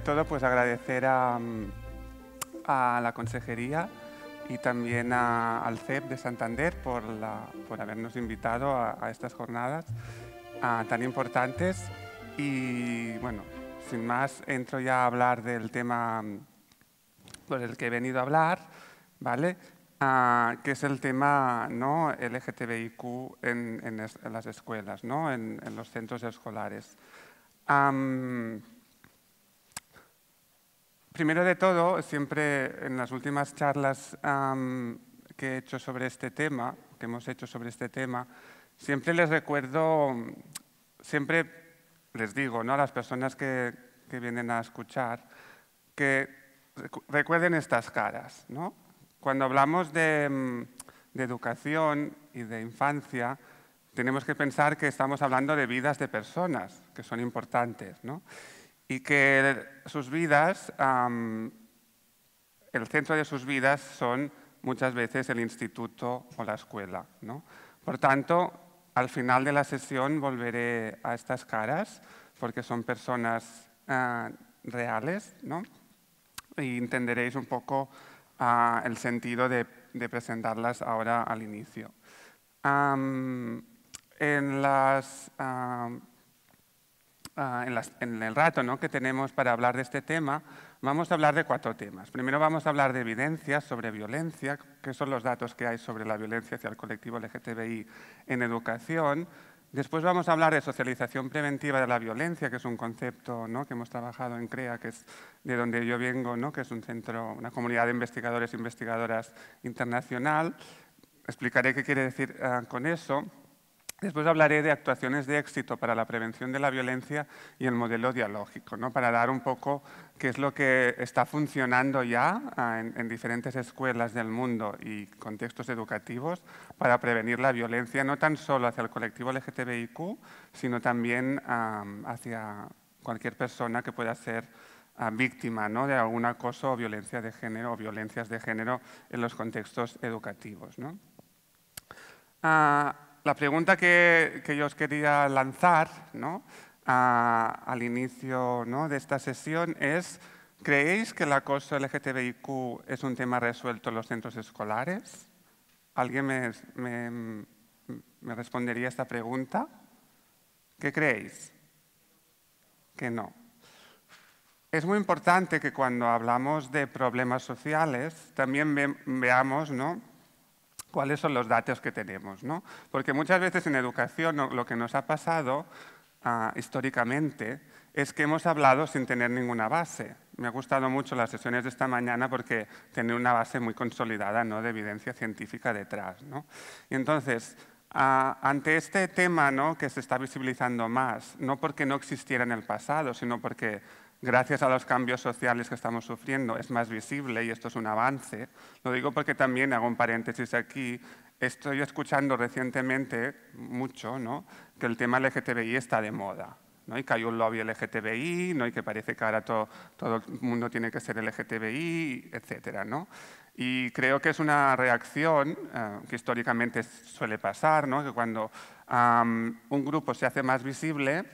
todo pues agradecer a, a la consejería y también a, al CEP de Santander por, la, por habernos invitado a, estas jornadas ah, tan importantes. Y bueno, sin más, entro ya a hablar del tema por el que he venido a hablar, ¿vale? Ah, que es el tema ¿no? LGTBIQ en, en, las escuelas, ¿no? en, en los centros escolares primero de todo, siempre en las últimas charlas que he hecho sobre este tema, que hemos hecho sobre este tema, siempre les recuerdo, siempre les digo a las personas que, vienen a escuchar que recuerden estas caras. ¿no? Cuando hablamos de, mm, de educación y de infancia, tenemos que pensar que estamos hablando de vidas de personas, que son importantes. ¿no? y que sus vidas, el centro de sus vidas son muchas veces el instituto o la escuela. ¿no? Por tanto, al final de la sesión volveré a estas caras porque son personas ah, reales ¿no? y entenderéis un poco ah, el sentido de, presentarlas ahora al inicio. en las Ah, en, el rato que tenemos para hablar de este tema, vamos a hablar de cuatro temas. Primero vamos a hablar de evidencias sobre violencia, que son los datos que hay sobre la violencia hacia el colectivo LGTBI en educación. Después vamos a hablar de socialización preventiva de la violencia, que es un concepto que hemos trabajado en CREA, que es de donde yo vengo, que es un centro, una comunidad de investigadores e investigadoras internacional. Explicaré qué quiere decir ah, con eso. Después hablaré de actuaciones de éxito para la prevención de la violencia y el modelo dialógico, ¿no? para dar un poco qué es lo que está funcionando ya ah, en, diferentes escuelas del mundo y contextos educativos para prevenir la violencia, no tan solo hacia el colectivo LGTBIQ, sino también hacia cualquier persona que pueda ser ah, víctima ¿no? de algún acoso o violencia de género o violencias de género en los contextos educativos. ¿no? Ah, la pregunta que, yo os quería lanzar al inicio ¿no? de esta sesión es, ¿creéis que el acoso LGTBIQ es un tema resuelto en los centros escolares? ¿Alguien me, respondería esta pregunta? ¿Qué creéis? Que no. Es muy importante que cuando hablamos de problemas sociales también veamos ¿no? cuáles son los datos que tenemos. ¿no? Porque muchas veces en educación lo que nos ha pasado ah, históricamente es que hemos hablado sin tener ninguna base. Me ha gustado mucho las sesiones de esta mañana porque tener una base muy consolidada ¿no? de evidencia científica detrás. ¿no? Y entonces, ah, ante este tema ¿no? que se está visibilizando más, no porque no existiera en el pasado, sino porque gracias a los cambios sociales que estamos sufriendo, es más visible y esto es un avance. Lo digo porque también hago un paréntesis aquí. Estoy escuchando recientemente mucho ¿no? que el tema LGTBI está de moda. ¿no? y que hay un lobby LGTBI, ¿no? y que parece que ahora todo, el mundo tiene que ser LGTBI, etc. ¿no? Y creo que es una reacción eh, que históricamente suele pasar, ¿no? que cuando un grupo se hace más visible,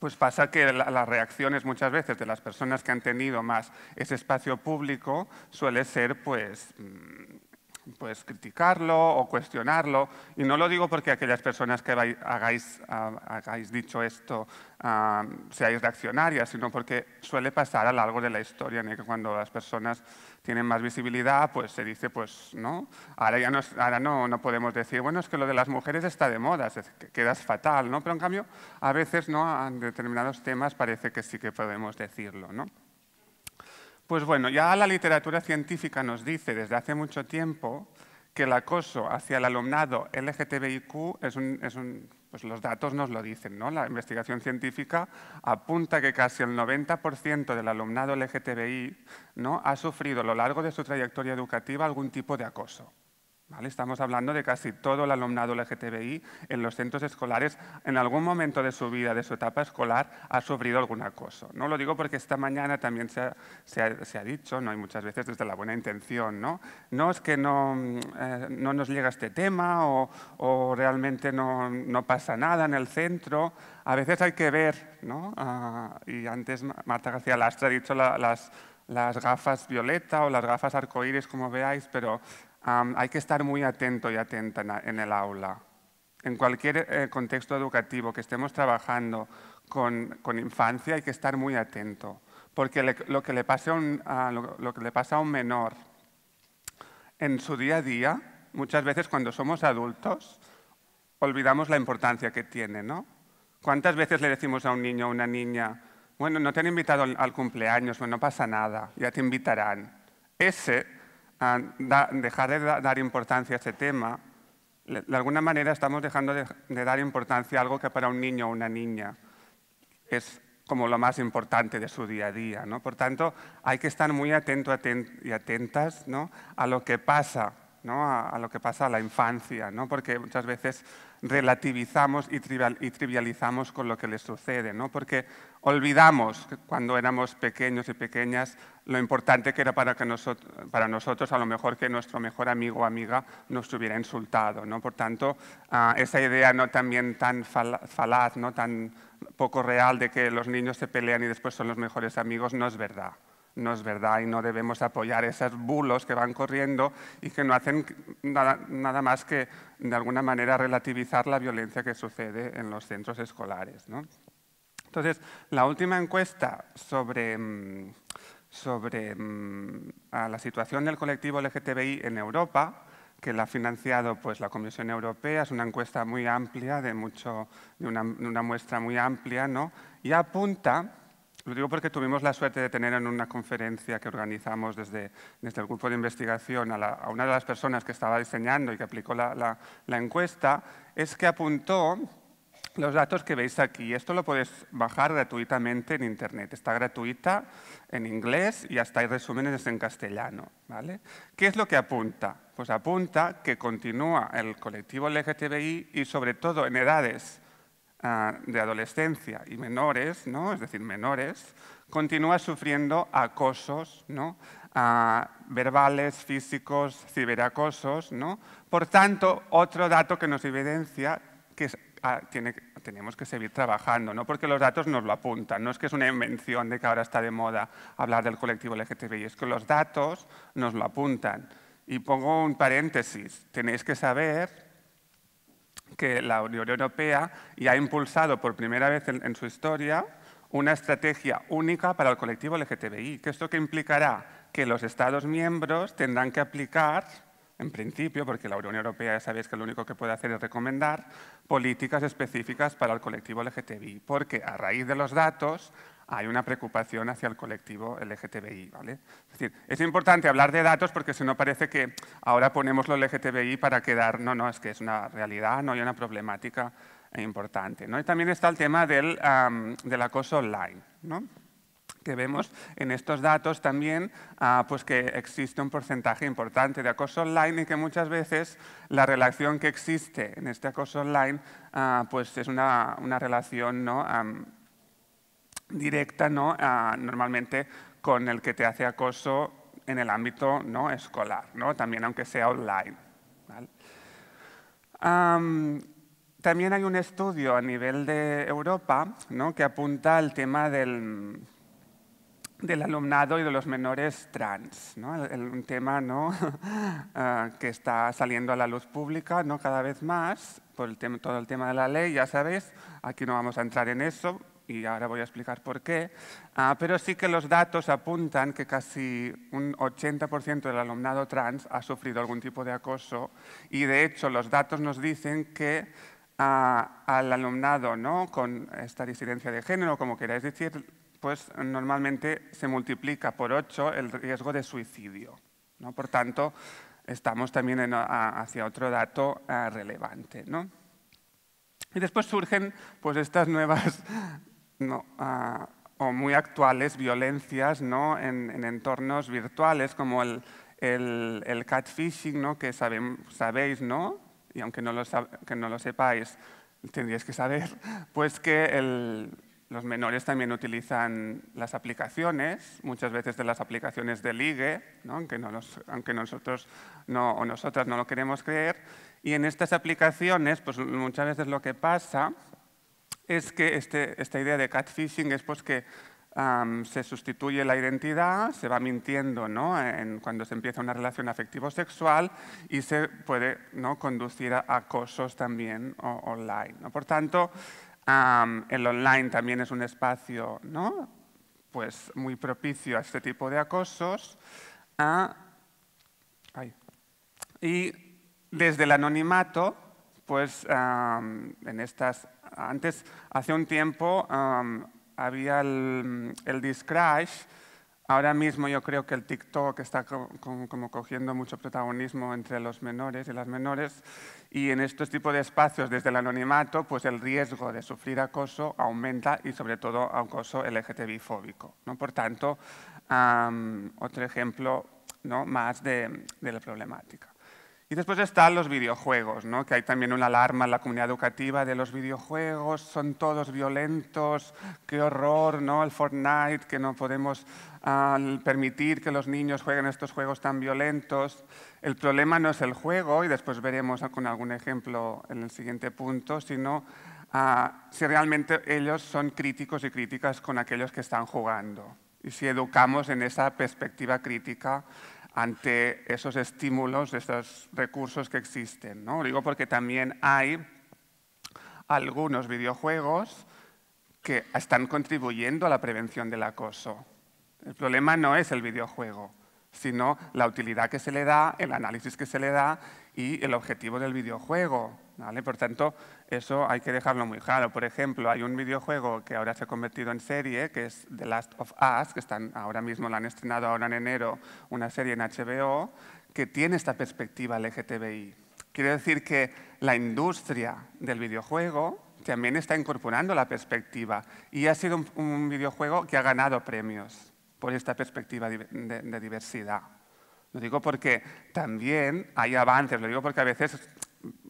pues pasa que las reacciones muchas veces de las personas que han tenido más ese espacio público suele ser pues mm, pues, criticarlo o cuestionarlo. Y no lo digo porque aquellas personas que hagáis, ah, hagáis dicho esto ah, seáis reaccionarias, sino porque suele pasar a lo largo de la historia, que cuando las personas tienen más visibilidad, pues se dice, pues no, ahora ya no, ahora no, no podemos decir, bueno, es que lo de las mujeres está de moda, es que quedas fatal, ¿no? Pero en cambio, a veces, ¿no? En determinados temas parece que sí que podemos decirlo, ¿no? Pues bueno, ya la literatura científica nos dice desde hace mucho tiempo que el acoso hacia el alumnado LGTBIQ es un, pues los datos nos lo dicen, ¿no? La investigación científica apunta que casi el 90% del alumnado LGTBI ¿no? ha sufrido a lo largo de su trayectoria educativa algún tipo de acoso. Estamos hablando de casi todo el alumnado LGTBI en los centros escolares. En algún momento de su vida, de su etapa escolar, ha sufrido algún acoso. No lo digo porque esta mañana también se ha, dicho, ¿no? y muchas veces desde la buena intención, no, no es que no, eh, nos llega este tema o, realmente no, pasa nada en el centro. A veces hay que ver, ¿no? Ah, y antes Marta García Lastra ha dicho las, las gafas violeta o las gafas arcoíris, como veáis, pero hay que estar muy atento y atenta en el aula. En cualquier eh, contexto educativo que estemos trabajando con, infancia hay que estar muy atento, porque lo, que le que le pasa a un menor en su día a día, muchas veces cuando somos adultos, olvidamos la importancia que tiene, ¿no? ¿Cuántas veces le decimos a un niño o una niña, bueno, no te han invitado al cumpleaños, no pasa nada, ya te invitarán? Ese dejar de dar importancia a este tema, de alguna manera estamos dejando de, dar importancia a algo que para un niño o una niña es como lo más importante de su día a día. ¿no? Por tanto, hay que estar muy atentos y atentas ¿no? a lo que pasa, ¿no? a, lo que pasa a la infancia, ¿no? porque muchas veces relativizamos y, y trivializamos con lo que les sucede, ¿no? porque olvidamos que cuando éramos pequeños y pequeñas lo importante que era para, que nosotros, para nosotros a lo mejor que nuestro mejor amigo o amiga nos hubiera insultado. ¿no? Por tanto, ah, esa idea no también tan falaz, ¿no? tan poco real de que los niños se pelean y después son los mejores amigos, no es verdad. No es verdad y no debemos apoyar esos bulos que van corriendo y que no hacen nada, nada más que, de alguna manera, relativizar la violencia que sucede en los centros escolares. ¿no? Entonces, la última encuesta sobre mm, sobre mm, a la situación del colectivo LGTBI en Europa, que la ha financiado pues, la Comisión Europea, es una encuesta muy amplia, de, mucho, de, una, muestra muy amplia, ¿no? y apunta, lo digo porque tuvimos la suerte de tener en una conferencia que organizamos desde, el grupo de investigación a, una de las personas que estaba diseñando y que aplicó la, la, la encuesta, es que apuntó los datos que veis aquí. Esto lo podéis bajar gratuitamente en Internet. Está gratuita, en inglés y hasta hay resúmenes en castellano. ¿vale? ¿Qué es lo que apunta? Pues apunta que continúa el colectivo LGTBI y sobre todo en edades ah, de adolescencia y menores, ¿no? es decir, menores, continúa sufriendo acosos ah, verbales, físicos, ciberacosos. ¿no? Por tanto, otro dato que nos evidencia que Ah, tenemos que seguir trabajando, no porque los datos nos lo apuntan, no es que es una invención de que ahora está de moda hablar del colectivo LGTBI, es que los datos nos lo apuntan. Y pongo un paréntesis, tenéis que saber que la Unión Europea ya ha impulsado por primera vez en, su historia una estrategia única para el colectivo LGTBI, que esto que implicará que los Estados miembros tendrán que aplicar en principio, porque la Unión Europea ya sabéis que lo único que puede hacer es recomendar políticas específicas para el colectivo LGTBI, porque a raíz de los datos hay una preocupación hacia el colectivo LGTBI. ¿vale? Es decir, es importante hablar de datos porque si no parece que ahora ponemos lo LGTBI para quedar, no, no, es que es una realidad, no hay una problemática importante. Y también está el tema del, del acoso online. ¿no? que vemos en estos datos también ah, pues que existe un porcentaje importante de acoso online y que muchas veces la relación que existe en este acoso online ah, pues es una, relación ¿no? directa ¿no? Ah, normalmente con el que te hace acoso en el ámbito ¿no? escolar, ¿no? también aunque sea online. también hay un estudio a nivel de Europa que apunta al tema del del alumnado y de los menores trans, ¿no? un tema ¿no? Ah, que está saliendo a la luz pública ¿no? cada vez más por el tema, todo el tema de la ley, ya sabéis, aquí no vamos a entrar en eso y ahora voy a explicar por qué, ah, pero sí que los datos apuntan que casi un 80% del alumnado trans ha sufrido algún tipo de acoso y de hecho los datos nos dicen que ah, al alumnado ¿no? con esta disidencia de género, como queráis decir, pues normalmente se multiplica por 8 el riesgo de suicidio. ¿no? Por tanto, estamos también hacia otro dato eh, relevante. Y después surgen pues, estas nuevas ah, o muy actuales violencias ¿no? en, entornos virtuales como el, el, catfishing, ¿no? que sabéis, ¿no? y aunque no lo, que no lo sepáis, tendríais que saber, pues que el, los menores también utilizan las aplicaciones, muchas veces de las aplicaciones de ligue, Aunque, aunque, nosotros no, o nosotras no lo queremos creer. Y en estas aplicaciones, pues muchas veces lo que pasa es que este, esta idea de catfishing es pues que se sustituye la identidad, se va mintiendo ¿no? cuando se empieza una relación afectivo-sexual y se puede ¿no? conducir a acosos también online. Por tanto, el online también es un espacio pues muy propicio a este tipo de acosos. Y desde el anonimato, pues en estas, antes, hace un tiempo, había el, el Discrash, Ahora mismo yo creo que el TikTok está como cogiendo mucho protagonismo entre los menores y las menores y en estos tipos de espacios, desde el anonimato, pues el riesgo de sufrir acoso aumenta y sobre todo acoso LGTB fóbico ¿no? Por tanto, otro ejemplo ¿no? más de, la problemática. Y después están los videojuegos, ¿no? que hay también una alarma en la comunidad educativa de los videojuegos, son todos violentos, qué horror, ¿no? el Fortnite, que no podemos al permitir que los niños jueguen estos juegos tan violentos. El problema no es el juego, y después veremos con algún ejemplo en el siguiente punto, sino ah, si realmente ellos son críticos y críticas con aquellos que están jugando. Y si educamos en esa perspectiva crítica ante esos estímulos, esos recursos que existen. Lo digo porque también hay algunos videojuegos que están contribuyendo a la prevención del acoso. El problema no es el videojuego, sino la utilidad que se le da, el análisis que se le da y el objetivo del videojuego. Por tanto, eso hay que dejarlo muy claro. Por ejemplo, hay un videojuego que ahora se ha convertido en serie, que es The Last of Us, que están ahora mismo, la han estrenado ahora en enero, una serie en HBO, que tiene esta perspectiva LGTBI. Quiero decir que la industria del videojuego también está incorporando la perspectiva y ha sido un videojuego que ha ganado premios por esta perspectiva de, diversidad. Lo digo porque también hay avances, lo digo porque a veces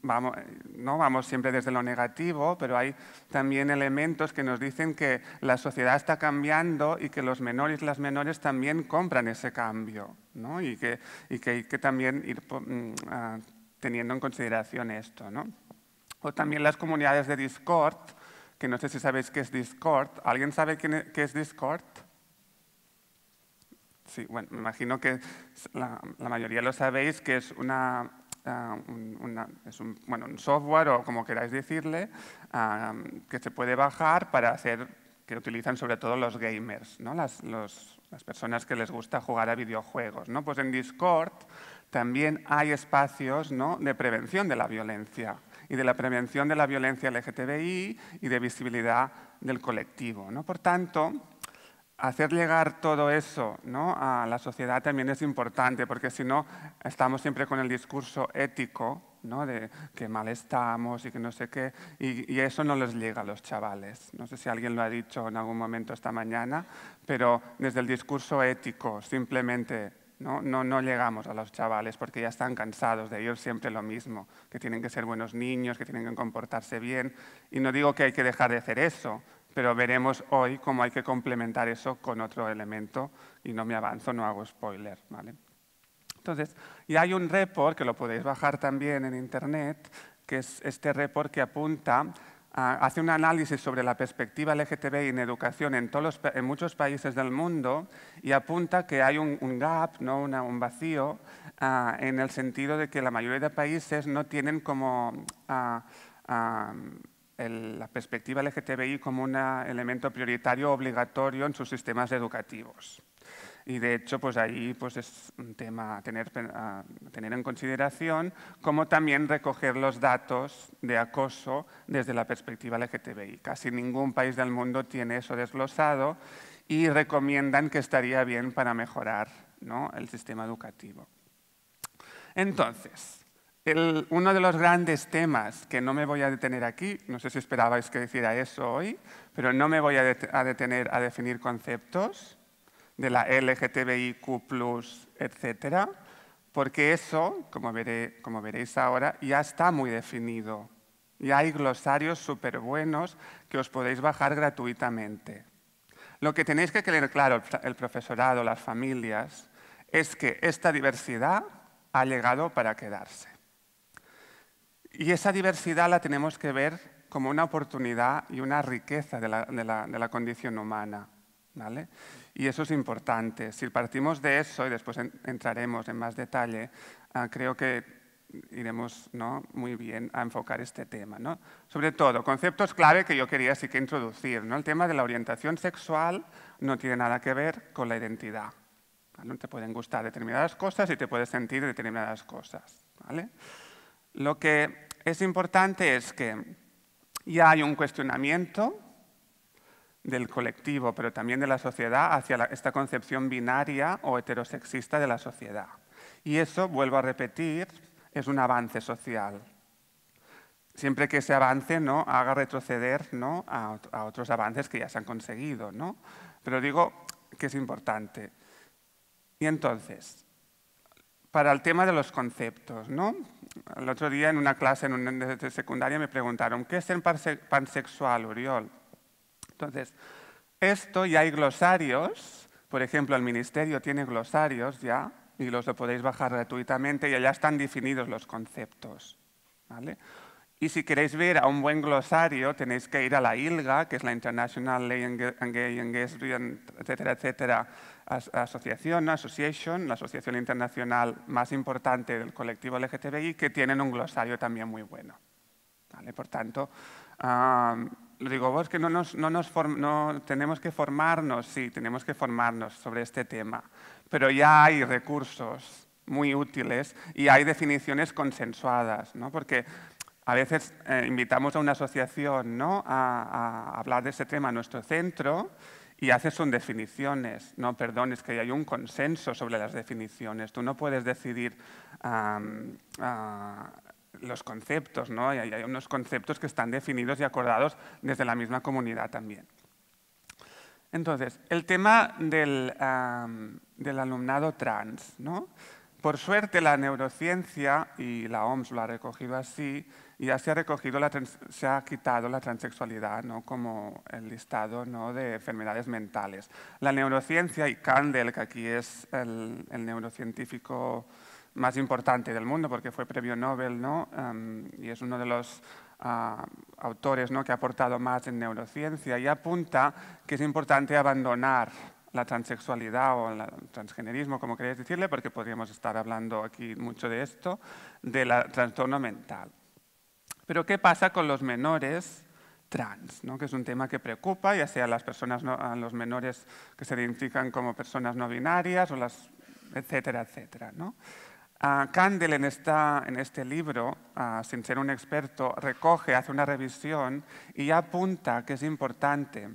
vamos, no vamos siempre desde lo negativo, pero hay también elementos que nos dicen que la sociedad está cambiando y que los menores y las menores también compran ese cambio, y, que, hay que también ir mm, ah, teniendo en consideración esto. O también las comunidades de Discord, que no sé si sabéis qué es Discord. ¿Alguien sabe e, qué es Discord? Sí, bueno, me imagino que la, mayoría lo sabéis que es una, ah, un, bueno, un software o como queráis decirle ah, que se puede bajar para hacer que utilizan sobre todo los gamers, ¿no? las, personas que les gusta jugar a videojuegos. ¿no? Pues en Discord también hay espacios ¿no? de prevención de la violencia y de la prevención de la violencia LGTBI y de visibilidad del colectivo. ¿no? Por tanto, hacer llegar todo eso a la sociedad también es importante, porque si no, estamos siempre con el discurso ético, de que mal estamos y que no sé qué, y, eso no les llega a los chavales. No sé si alguien lo ha dicho en algún momento esta mañana, pero desde el discurso ético simplemente ¿no? no llegamos a los chavales porque ya están cansados de ellos siempre lo mismo, que tienen que ser buenos niños, que tienen que comportarse bien, y no digo que hay que dejar de hacer eso, pero veremos hoy cómo hay que complementar eso con otro elemento y no me avanzo, no hago spoiler. ¿vale? Entonces, y hay un report que lo podéis bajar también en internet, que es este report que apunta, hace un análisis sobre la perspectiva LGTBI en educación en, todos en muchos países del mundo y apunta que hay un, gap, ¿no? un vacío, ah, en el sentido de que la mayoría de países no tienen como... Ah, ah, la perspectiva LGTBI como un elemento prioritario obligatorio en sus sistemas educativos. Y de hecho, pues ahí pues es un tema a tener, tener en consideración, como también recoger los datos de acoso desde la perspectiva LGTBI. Casi ningún país del mundo tiene eso desglosado y recomiendan que estaría bien para mejorar ¿no? el sistema educativo. Entonces, uno de los grandes temas, que no me voy a detener aquí, no sé si esperabais que hiciera eso hoy, pero no me voy a, detener a definir conceptos de la LGTBIQ, etcétera, porque eso, como, como veréis ahora, ya está muy definido. Ya hay glosarios súper buenos que os podéis bajar gratuitamente. Lo que tenéis que tener claro el profesorado, las familias, es que esta diversidad ha llegado para quedarse. Y esa diversidad la tenemos que ver como una oportunidad y una riqueza de la, de la, de la condición humana. ¿vale? Y eso es importante. Si partimos de eso, y después entraremos en más detalle, ah, creo que iremos ¿no? muy bien a enfocar este tema. ¿no? Sobre todo, conceptos clave que yo quería sí que introducir. ¿no? El tema de la orientación sexual no tiene nada que ver con la identidad. ¿vale? Te pueden gustar determinadas cosas y te puedes sentir determinadas cosas. ¿vale? Lo que es importante es que ya hay un cuestionamiento del colectivo, pero también de la sociedad, hacia esta concepción binaria o heterosexista de la sociedad. Y eso, vuelvo a repetir, es un avance social. Siempre que ese avance ¿no? haga retroceder a, a, otros avances que ya se han conseguido. ¿no? Pero digo que es importante. Y entonces, para el tema de los conceptos, ¿no? el otro día en una clase en una, de secundaria me preguntaron, ¿qué es el pansexual, Oriol? Entonces, esto ya hay glosarios, por ejemplo, el ministerio tiene glosarios ya, y los podéis bajar gratuitamente y allá están definidos los conceptos. ¿vale? Y si queréis ver a un buen glosario, tenéis que ir a la ILGA, que es la International Gay and Gay and Lesbian, etcétera, etcétera, asociación, association, la asociación internacional más importante del colectivo LGTBI, que tienen un glosario también muy bueno. ¿Vale? Por tanto, digo, vos oh, que no, nos, no, tenemos que formarnos, sí, tenemos que formarnos sobre este tema, pero ya hay recursos muy útiles y hay definiciones consensuadas, ¿no? porque a veces eh, invitamos a una asociación ¿no? a, hablar de ese tema en nuestro centro y haces son definiciones. No, perdón, es que hay un consenso sobre las definiciones. Tú no puedes decidir ah, los conceptos, ¿no? hay unos conceptos que están definidos y acordados desde la misma comunidad también. Entonces, el tema del, del alumnado trans, ¿no? Por suerte, la neurociencia, y la OMS lo ha recogido así, ya se ha, recogido se ha quitado la transexualidad ¿no? como el listado ¿no? de enfermedades mentales. La neurociencia y Kandel, que aquí es el, neurocientífico más importante del mundo porque fue premio Nobel ¿no? Em, y es uno de los ah, autores ¿no? que ha aportado más en neurociencia y apunta que es importante abandonar la transexualidad o el transgenerismo, como queréis decirle, porque podríamos estar hablando aquí mucho de esto, del trastorno mental. Pero ¿qué pasa con los menores trans? ¿no? Que es un tema que preocupa, ya sea a, las personas los menores que se identifican como personas no binarias, o las, etcétera, etcétera. ¿no? Ah, Candel en, este libro, ah, sin ser un experto, recoge, hace una revisión y apunta que es importante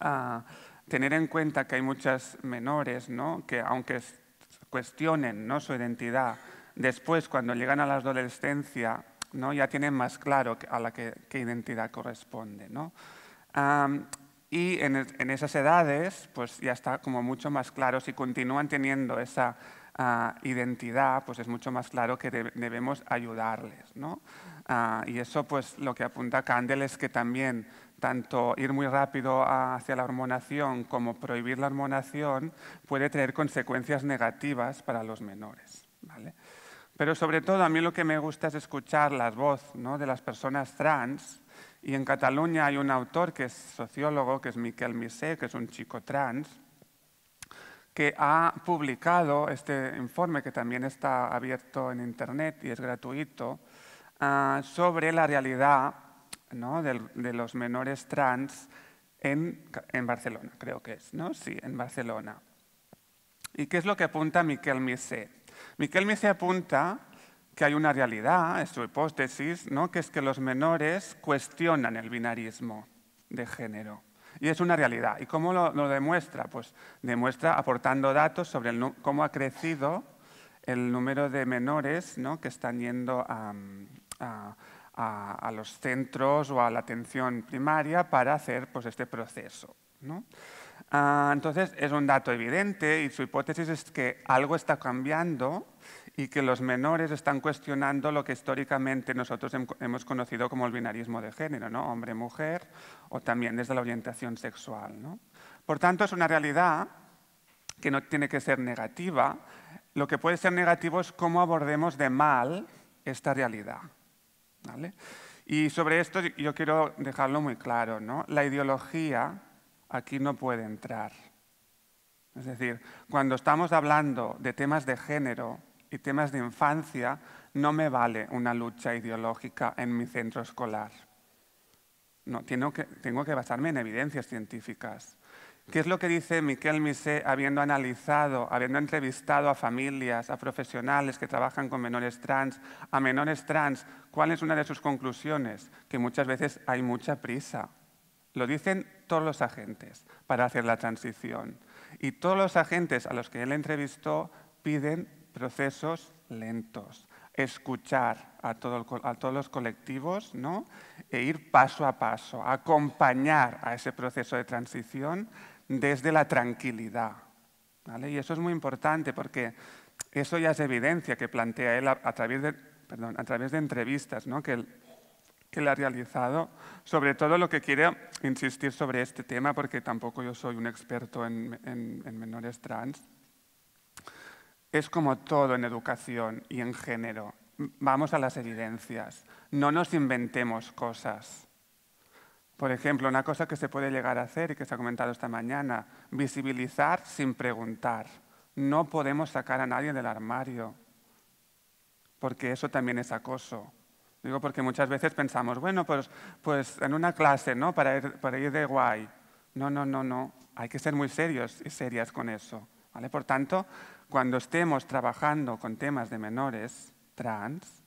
ah, tener en cuenta que hay muchas menores ¿no? que, aunque cuestionen ¿no? su identidad, después cuando llegan a la adolescencia ¿no? ya tienen más claro a la que, qué identidad corresponde. ¿no? y en, esas edades pues ya está como mucho más claro, si continúan teniendo esa ah, identidad, pues es mucho más claro que debemos ayudarles. ¿no? Ah, y eso pues lo que apunta Candel es que también tanto ir muy rápido hacia la hormonación como prohibir la hormonación puede tener consecuencias negativas para los menores. ¿vale? Pero sobre todo a mí lo que me gusta es escuchar la voz de las personas trans. Y en Cataluña hay un autor que es sociólogo, que es Miquel Misé, que es un chico trans, que ha publicado este informe, que también está abierto en Internet y es gratuito, ah, sobre la realidad de, los menores trans en, Barcelona, creo que es, ¿no? Sí, en Barcelona. ¿Y qué es lo que apunta Miquel Misé? Miquel Misé apunta que hay una realidad, es su hipótesis, ¿no? que es que los menores cuestionan el binarismo de género. Y es una realidad. ¿Y cómo lo, demuestra? Pues demuestra aportando datos sobre cómo ha crecido el número de menores ¿no? que están yendo a a, los centros o a la atención primaria para hacer pues, este proceso. Ah, entonces, es un dato evidente y su hipótesis es que algo está cambiando y que los menores están cuestionando lo que históricamente nosotros hemos conocido como el binarismo de género, ¿no? hombre-mujer, o también desde la orientación sexual. Por tanto, es una realidad que no tiene que ser negativa. Lo que puede ser negativo es cómo abordemos de mal esta realidad. Y sobre esto yo quiero dejarlo muy claro, ¿no? La ideología aquí no puede entrar. Es decir, cuando estamos hablando de temas de género y temas de infancia, no me vale una lucha ideológica en mi centro escolar. tengo que basarme en evidencias científicas. ¿Qué es lo que dice Miquel Misé habiendo analizado, habiendo entrevistado a familias, a profesionales que trabajan con menores trans, a menores trans? ¿Cuál es una de sus conclusiones? Que muchas veces hay mucha prisa. Lo dicen todos los agentes para hacer la transición. Y todos los agentes a los que él entrevistó piden procesos lentos, escuchar a, a, todos los colectivos ¿no? e ir paso a paso, acompañar a ese proceso de transición desde la tranquilidad. ¿vale? Y eso es muy importante porque eso ya es evidencia que plantea él a, través, de, perdón, a través de entrevistas ¿no? que, él, ha realizado. Sobre todo lo que quiere insistir sobre este tema, porque tampoco yo soy un experto en menores trans. Es como todo en educación y en género. Vamos a las evidencias. No nos inventemos cosas. Por ejemplo, una cosa que se puede llegar a hacer y que se ha comentado esta mañana, visibilizar sin preguntar. No podemos sacar a nadie del armario, porque eso también es acoso. Digo porque muchas veces pensamos, bueno, pues, pues en una clase, ¿no? Para ir, para ir de guay. No, no, no, no. Hay que ser muy serios y serias con eso. Por tanto, cuando estemos trabajando con temas de menores trans,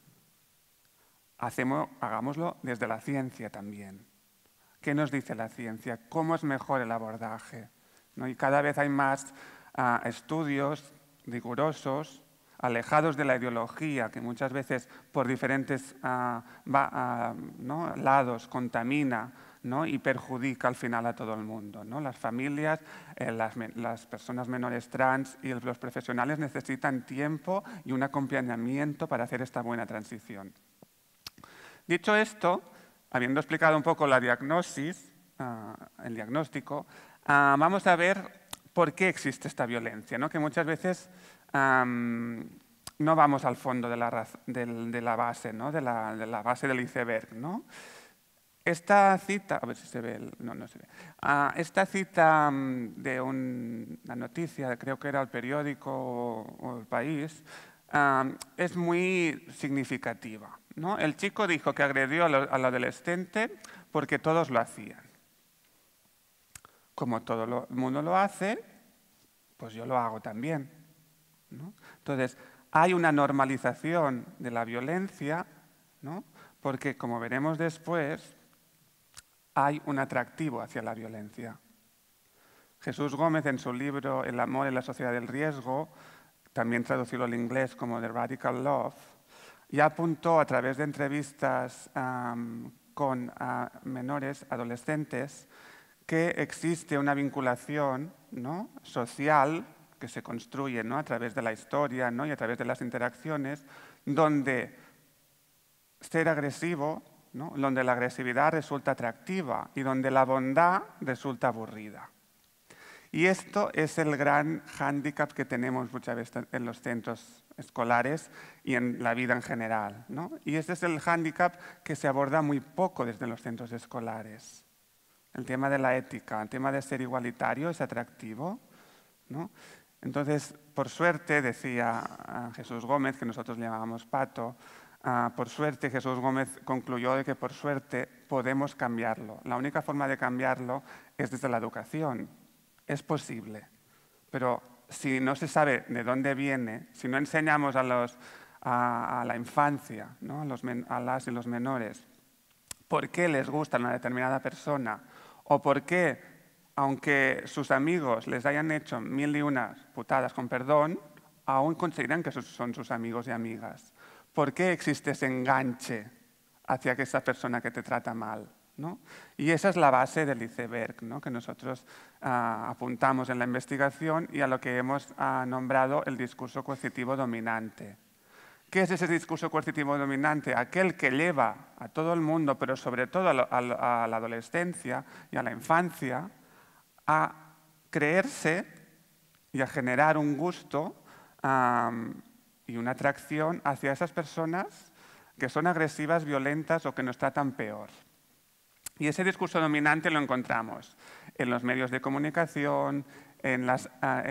hagámoslo desde la ciencia también. ¿Qué nos dice la ciencia? ¿Cómo es mejor el abordaje? ¿No? Y cada vez hay más ah, estudios rigurosos, alejados de la ideología, que muchas veces por diferentes ah, ah, lados contamina ¿no? y perjudica al final a todo el mundo. ¿no? Las familias, eh, las, las, personas menores trans y los profesionales necesitan tiempo y un acompañamiento para hacer esta buena transición. Dicho esto, Habiendo explicado un poco la diagnosis, ah, el diagnóstico, ah, vamos a ver por qué existe esta violencia, ¿no? que muchas veces no vamos al fondo de la, base, ¿no? de, la, base del iceberg. Esta cita, a ver si se ve, no, no se ve. Ah, esta cita de una noticia, creo que era el periódico o, el país, es muy significativa. El chico dijo que agredió al adolescente porque todos lo hacían. Como todo el mundo lo hace, pues yo lo hago también. Entonces, hay una normalización de la violencia, porque como veremos después, hay un atractivo hacia la violencia. Jesús Gómez en su libro El amor en la sociedad del riesgo, también traducido al inglés como The Radical Love, ya apuntó a través de entrevistas con menores, adolescentes, que existe una vinculación ¿no? social que se construye ¿no? a través de la historia ¿no? y a través de las interacciones, donde ser agresivo, donde la agresividad resulta atractiva y donde la bondad resulta aburrida. Y esto es el gran hándicap que tenemos muchas veces en los centros escolares y en la vida en general. Y este es el hándicap que se aborda muy poco desde los centros escolares. El tema de la ética, el tema de ser igualitario es atractivo. Entonces, por suerte, decía ah, Jesús Gómez, que nosotros le llamábamos Pato, ah, por suerte, Jesús Gómez concluyó de que por suerte podemos cambiarlo. La única forma de cambiarlo es desde la educación. Es posible, pero si no se sabe de dónde viene, si no enseñamos a, la infancia, ¿no? a, las y los menores, por qué les gusta una determinada persona o por qué, aunque sus amigos les hayan hecho mil y unas putadas con perdón, aún conseguirán que son sus amigos y amigas. ¿Por qué existe ese enganche hacia esa persona que te trata mal? Y esa es la base del iceberg que nosotros ah, apuntamos en la investigación y a lo que hemos ah, nombrado el discurso coercitivo dominante. ¿Qué es ese discurso coercitivo dominante? Aquel que lleva a todo el mundo, pero sobre todo a, la adolescencia y a la infancia, a creerse y a generar un gusto y una atracción hacia esas personas que son agresivas, violentas o que nos tratan peor. Y ese discurso dominante lo encontramos en los medios de comunicación, en las, ah,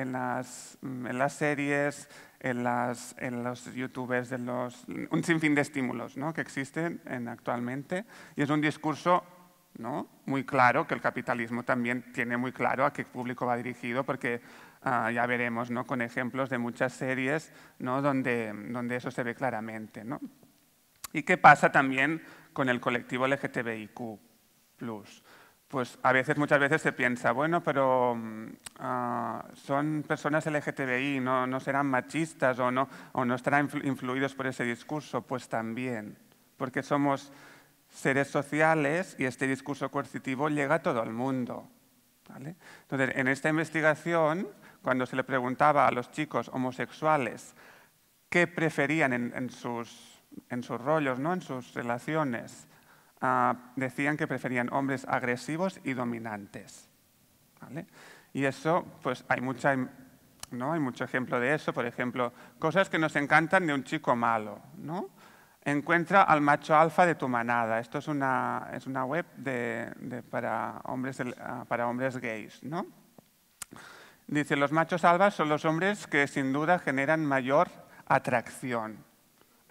mm, series, en, los youtubers, de los, un sinfín de estímulos que existen actualmente. Y es un discurso muy claro, que el capitalismo también tiene muy claro a qué público va dirigido, porque ah, ya veremos con ejemplos de muchas series donde, eso se ve claramente. ¿no? ¿Y qué pasa también con el colectivo LGTBIQ? plus. Pues a veces, muchas veces se piensa, bueno, pero mm, ah, son personas LGTBI, no, serán machistas o no, o no estarán influidos por ese discurso. Pues también, porque somos seres sociales y este discurso coercitivo llega a todo el mundo. Entonces, en esta investigación, cuando se le preguntaba a los chicos homosexuales qué preferían en, sus, en sus rollos, ¿no? en sus relaciones, Ah, decían que preferían hombres agresivos y dominantes. Y eso, pues hay mucha ¿no? Hay mucho ejemplo de eso, por ejemplo, cosas que nos encantan de un chico malo, ¿no? Encuentra al macho alfa de tu manada. Esto es una, web ah, para, hombres, gays, ¿no? Dice, los machos alfas son los hombres que sin duda generan mayor atracción.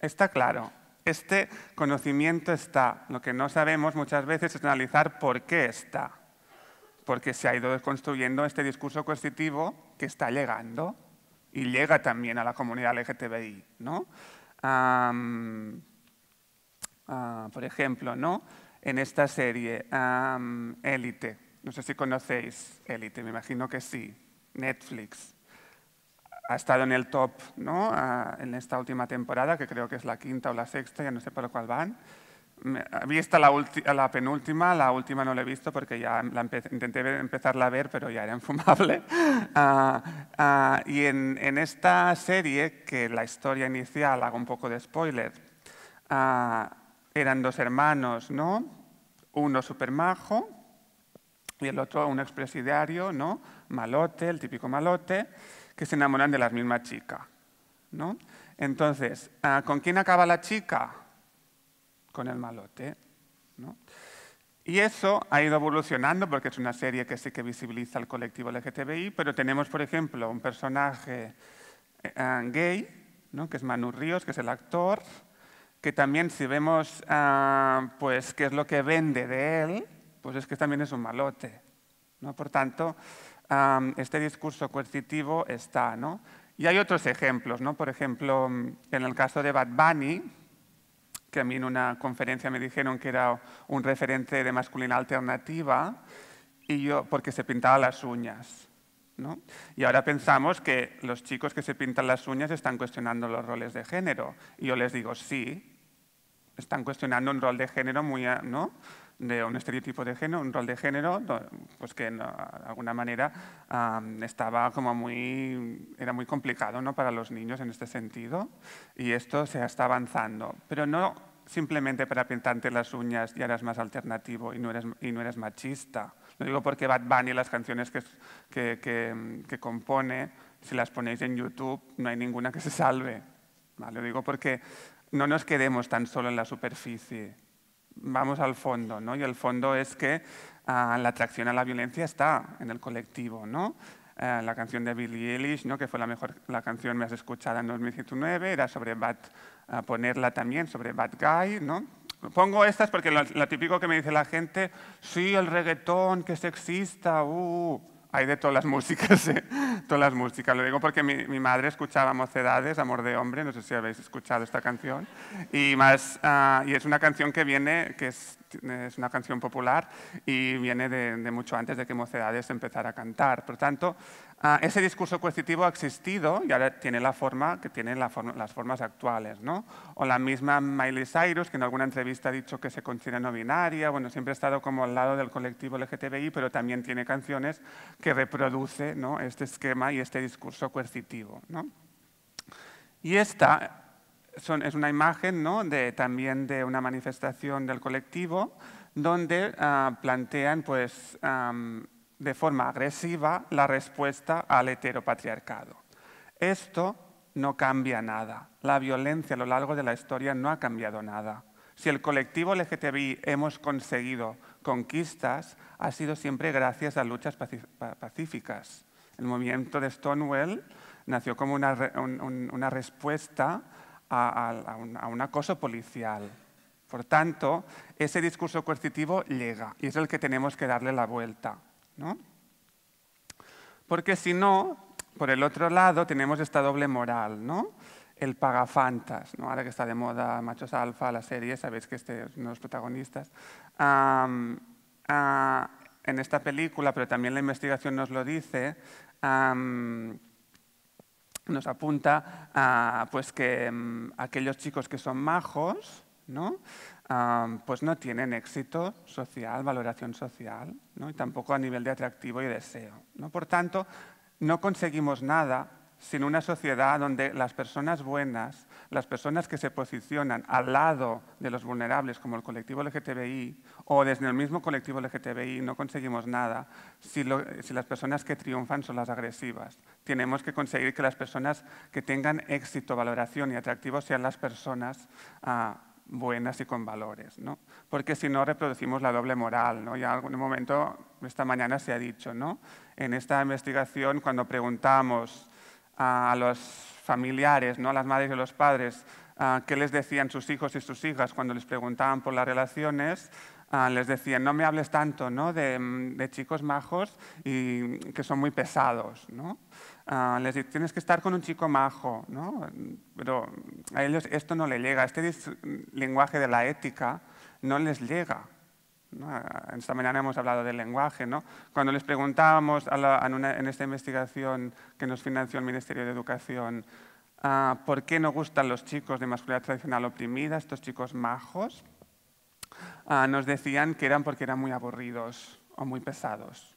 Está claro, este conocimiento está. Lo que no sabemos muchas veces es analizar por qué está. Porque se ha ido desconstruyendo este discurso coercitivo que está llegando y llega también a la comunidad LGTBI. Ah, por ejemplo, en esta serie, Élite. no sé si conocéis Élite, me imagino que sí. Netflix ha estado en el top ¿no? Ah, en esta última temporada, que creo que es la quinta o la sexta, ya no sé por cuál van. He visto la, penúltima, la última no la he visto porque ya intenté empezarla a ver, pero ya era infumable. Ah, ah, y en, esta serie, que la historia inicial, hago un poco de spoiler, eran dos hermanos, ¿no? Uno supermajo majo y el otro un expresidiario, ¿no? Malote, el típico malote que se enamoran de la misma chica. ¿no? Entonces, ah, ¿con quién acaba la chica? Con el malote. ¿no? Y eso ha ido evolucionando porque es una serie que sí que visibiliza al colectivo LGTBI, pero tenemos, por ejemplo, un personaje eh, ah, gay, ¿no? que es Manu Ríos, que es el actor, que también si vemos ah, pues, qué es lo que vende de él, pues es que también es un malote. ¿no? Por tanto, este discurso coercitivo está. ¿no? Y hay otros ejemplos, ¿no? por ejemplo, mm, en el caso de Bad Bunny, que a mí en una conferencia me dijeron que era un referente de masculina alternativa, y yo, porque se pintaba las uñas. ¿No? Y ahora pensamos que los chicos que se pintan las uñas están cuestionando los roles de género. Y yo les digo, sí, están cuestionando un rol de género muy, ¿no? de un estereotipo de género, un rol de género, pues que de alguna manera estaba como muy, era muy complicado ¿no? para los niños en este sentido y esto se está avanzando, pero no simplemente para pintarte las uñas y eras más alternativo y no eres, y no machista. Lo digo porque Bad Bunny, las canciones que, compone, si las ponéis en YouTube, no hay ninguna que se salve. ¿vale? Lo digo porque no nos quedemos tan solo en la superficie vamos al fondo, ¿no? Y el fondo es que ah, la atracción a la violencia está en el colectivo, ¿no? Ah, la canción de Billie Eilish, ¿no? que fue la mejor la canción más escuchada en 2019, era sobre Bad, ah, ponerla también sobre Bad Guy, ¿no? Pongo estas porque lo, típico que me dice la gente, sí, el reggaetón, que sexista, uh hay de todas las músicas, ¿eh? todas las músicas. Lo digo porque mi, madre escuchaba Mocedades, Amor de Hombre, no sé si habéis escuchado esta canción, y, más, ah, y es una canción que viene, que es es una canción popular y viene de, mucho antes de que Mocedades empezara a cantar. Por tanto, ah, ese discurso coercitivo ha existido y ahora tiene la forma que tienen las formas actuales. ¿no? O la misma Miley Cyrus, que en alguna entrevista ha dicho que se considera no binaria, bueno, siempre ha estado como al lado del colectivo LGTBI, pero también tiene canciones que reproduce este esquema y este discurso coercitivo. Y esta es una imagen ¿no? de, también de una manifestación del colectivo donde ah, plantean pues, de forma agresiva la respuesta al heteropatriarcado. Esto no cambia nada. La violencia a lo largo de la historia no ha cambiado nada. Si el colectivo LGTBI hemos conseguido conquistas, ha sido siempre gracias a luchas pacíficas. El movimiento de Stonewall nació como una, una respuesta a, un, acoso policial. Por tanto, ese discurso coercitivo llega y es el que tenemos que darle la vuelta. ¿no? Porque si no, por el otro lado, tenemos esta doble moral, ¿no? El pagafantas, ¿no? Ahora que está de moda Machos Alfa, la serie, sabéis que este es uno de los protagonistas. en esta película, pero también la investigación nos lo dice, nos apunta a pues, que mm, aquellos chicos que son majos, ¿no? Ah, pues no tienen éxito social, valoración social, ¿no? y tampoco a nivel de atractivo y deseo. ¿no? Por tanto, no conseguimos nada sin una sociedad donde las personas buenas, las personas que se posicionan al lado de los vulnerables como el colectivo LGTBI o desde el mismo colectivo LGTBI no conseguimos nada si, las personas que triunfan son las agresivas. Tenemos que conseguir que las personas que tengan éxito, valoración y atractivo sean las personas ah, buenas y con valores, ¿no? Porque si no reproducimos la doble moral, ¿no? Ya en algún momento esta mañana se ha dicho, ¿no? En esta investigación cuando preguntamos a los familiares, ¿no? a las madres y a los padres, que ah, qué les decían sus hijos y sus hijas cuando les preguntaban por las relaciones, ah, les decían, no me hables tanto ¿no? Mm, de, chicos majos y que son muy pesados. ¿no? Ah, les dicen, tienes que estar con un chico majo, ¿no? pero a ellos esto no le llega, este lenguaje de la ética no les llega. Esta mañana hemos hablado del lenguaje. ¿no? Cuando les preguntábamos en, esta investigación que nos financió el Ministerio de Educación ah, por qué no gustan los chicos de masculinidad tradicional oprimida, estos chicos majos, ah, nos decían que eran porque eran muy aburridos o muy pesados.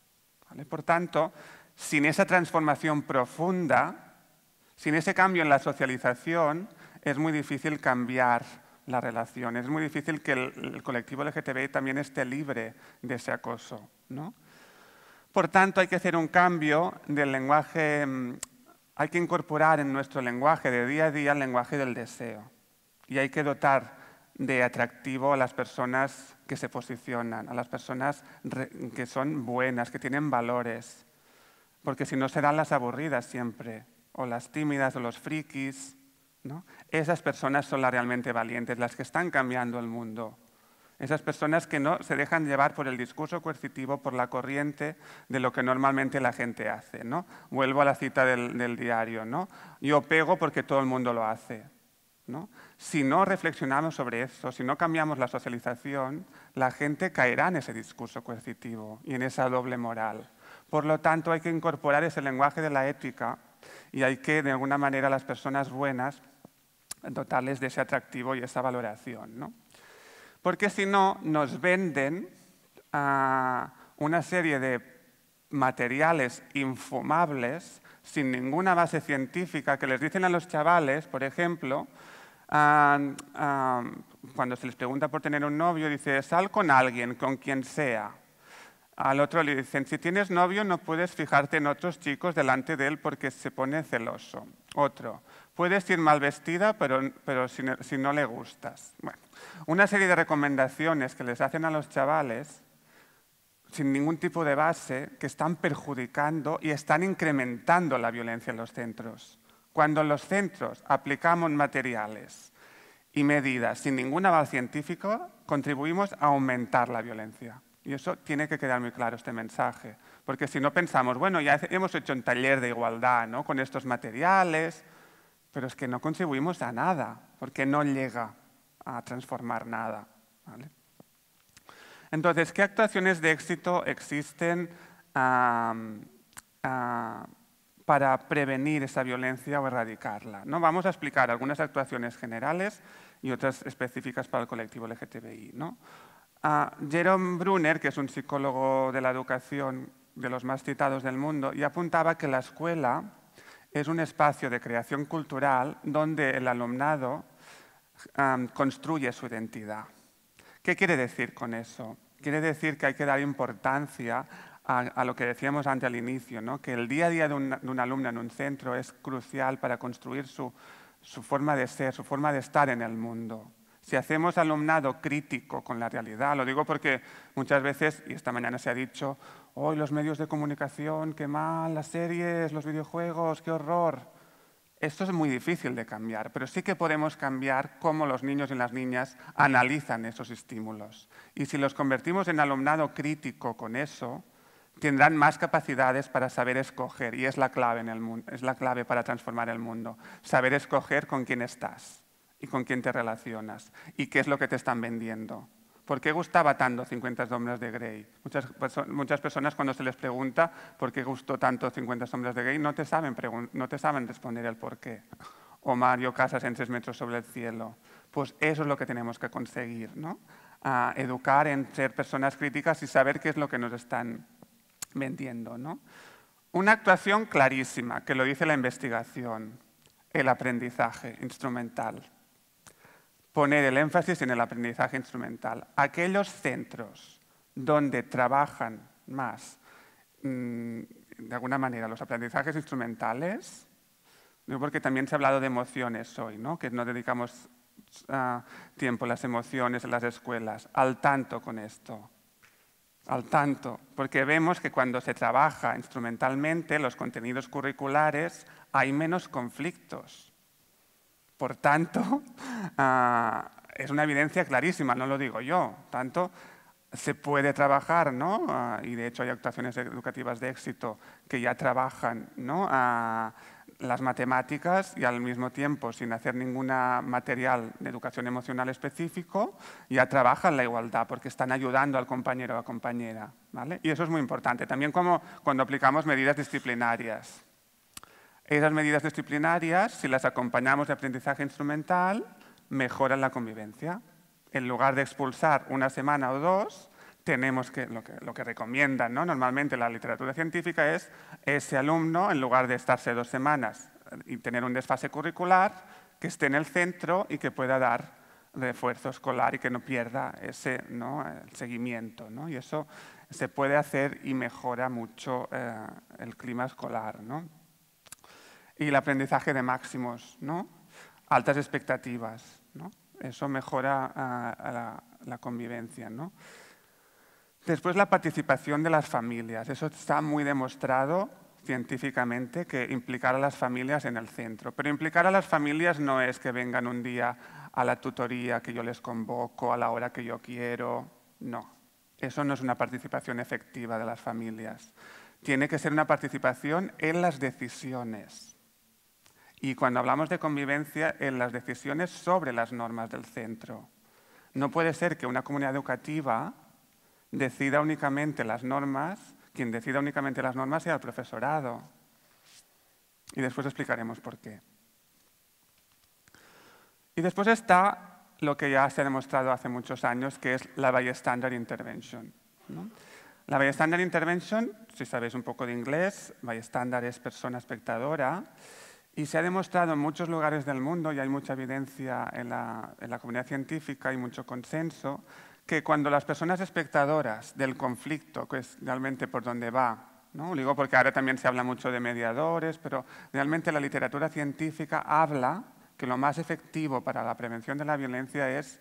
Por tanto, sin esa transformación profunda, sin ese cambio en la socialización, es muy difícil cambiar la relación. Es muy difícil que el, colectivo LGTBI también esté libre de ese acoso. Por tanto, hay que hacer un cambio del lenguaje, mm, hay que incorporar en nuestro lenguaje de día a día el lenguaje del deseo. Y hay que dotar de atractivo a las personas que se posicionan, a las personas que son buenas, que tienen valores. Porque si no serán las aburridas siempre, o las tímidas, o los frikis, esas personas son las realmente valientes, las que están cambiando el mundo. Esas personas que no se dejan llevar por el discurso coercitivo, por la corriente de lo que normalmente la gente hace. ¿no? Vuelvo a la cita del, diario. ¿no? Yo pego porque todo el mundo lo hace. Si no reflexionamos sobre eso, si no cambiamos la socialización, la gente caerá en ese discurso coercitivo y en esa doble moral. Por lo tanto, hay que incorporar ese lenguaje de la ética y hay que, de alguna manera, las personas buenas totales de ese atractivo y esa valoración. ¿no? Porque si no, nos venden ah, una serie de materiales infumables sin ninguna base científica que les dicen a los chavales, por ejemplo, ah, ah, cuando se les pregunta por tener un novio, dice, sal con alguien, con quien sea. Al otro le dicen, si tienes novio no puedes fijarte en otros chicos delante de él porque se pone celoso. Otro, Puedes ir mal vestida, pero, si, no, le gustas. Bueno, una serie de recomendaciones que les hacen a los chavales sin ningún tipo de base, que están perjudicando y están incrementando la violencia en los centros. Cuando en los centros aplicamos materiales y medidas sin ningún aval científico, contribuimos a aumentar la violencia. Y eso tiene que quedar muy claro este mensaje, porque si no pensamos, bueno, ya hemos hecho un taller de igualdad con estos materiales, pero es que no contribuimos a nada, porque no llega a transformar nada. Entonces, ¿qué actuaciones de éxito existen ah, para prevenir esa violencia o erradicarla? ¿no? Vamos a explicar algunas actuaciones generales y otras específicas para el colectivo LGTBI. ¿no? Ah, Jerome Brunner, que es un psicólogo de la educación de los más citados del mundo, y apuntaba que la escuela es un espacio de creación cultural donde el alumnado construye su identidad. ¿Qué quiere decir con eso? Quiere decir que hay que dar importancia a, lo que decíamos antes al inicio, ¿no? que el día a día de un, alumna en un centro es crucial para construir su forma de ser, su forma de estar en el mundo. Si hacemos alumnado crítico con la realidad, lo digo porque muchas veces, y esta mañana se ha dicho, hoy los medios de comunicación, qué mal, las series, los videojuegos, qué horror. Esto es muy difícil de cambiar, pero sí que podemos cambiar cómo los niños y las niñas analizan esos estímulos. Y si los convertimos en alumnado crítico con eso, tendrán más capacidades para saber escoger, y es la clave, en el es la clave para transformar el mundo, saber escoger con quién estás y con quién te relacionas y qué es lo que te están vendiendo. ¿Por qué gustaba tanto 50 sombras de Grey? Muchas, personas cuando se les pregunta por qué gustó tanto 50 sombras de Grey no te saben, no te saben responder el por qué. O Mario Casas en tres metros sobre el cielo. Pues eso es lo que tenemos que conseguir, A educar en ser personas críticas y saber qué es lo que nos están vendiendo, Una actuación clarísima, que lo dice la investigación, el aprendizaje instrumental poner el énfasis en el aprendizaje instrumental. Aquellos centros donde trabajan más, mm, de alguna manera, los aprendizajes instrumentales, porque también se ha hablado de emociones hoy, ¿no? que no dedicamos ah, tiempo a las emociones en las escuelas, al tanto con esto, al tanto, porque vemos que cuando se trabaja instrumentalmente los contenidos curriculares hay menos conflictos por tanto, ah, es una evidencia clarísima, no lo digo yo. Tanto se puede trabajar, ¿no? Ah, y de hecho hay actuaciones educativas de éxito que ya trabajan, ¿no? Ah, las matemáticas y al mismo tiempo, sin hacer ningún material de educación emocional específico, ya trabajan la igualdad porque están ayudando al compañero o a compañera. ¿vale? Y eso es muy importante. También como cuando aplicamos medidas disciplinarias. Esas medidas disciplinarias, si las acompañamos de aprendizaje instrumental, mejoran la convivencia. En lugar de expulsar una semana o dos, tenemos que, lo que, recomiendan ¿no? normalmente la literatura científica es ese alumno, en lugar de estarse dos semanas y tener un desfase curricular, que esté en el centro y que pueda dar refuerzo escolar y que no pierda ese el seguimiento. ¿no? Y eso se puede hacer y mejora mucho eh, el clima escolar. ¿no? y el aprendizaje de máximos, altas expectativas. Eso mejora ah, la, la, convivencia. ¿no? Después la participación de las familias. Eso está muy demostrado científicamente que implicar a las familias en el centro. Pero implicar a las familias no es que vengan un día a la tutoría que yo les convoco, a la hora que yo quiero. No, eso no es una participación efectiva de las familias. Tiene que ser una participación en las decisiones. Y cuando hablamos de convivencia, en las decisiones sobre las normas del centro. No puede ser que una comunidad educativa decida únicamente las normas, quien decida únicamente las normas sea el profesorado. Y después explicaremos por qué. Y después está lo que ya se ha demostrado hace muchos años, que es la by standard intervention. ¿no? La by standard intervention, si sabéis un poco de inglés, by standard es persona espectadora, y se ha demostrado en muchos lugares del mundo, y hay mucha evidencia en la, comunidad científica y mucho consenso, que cuando las personas espectadoras del conflicto, que es realmente por donde va ¿No? Digo porque ahora también se habla mucho de mediadores, pero realmente la literatura científica habla que lo más efectivo para la prevención de la violencia es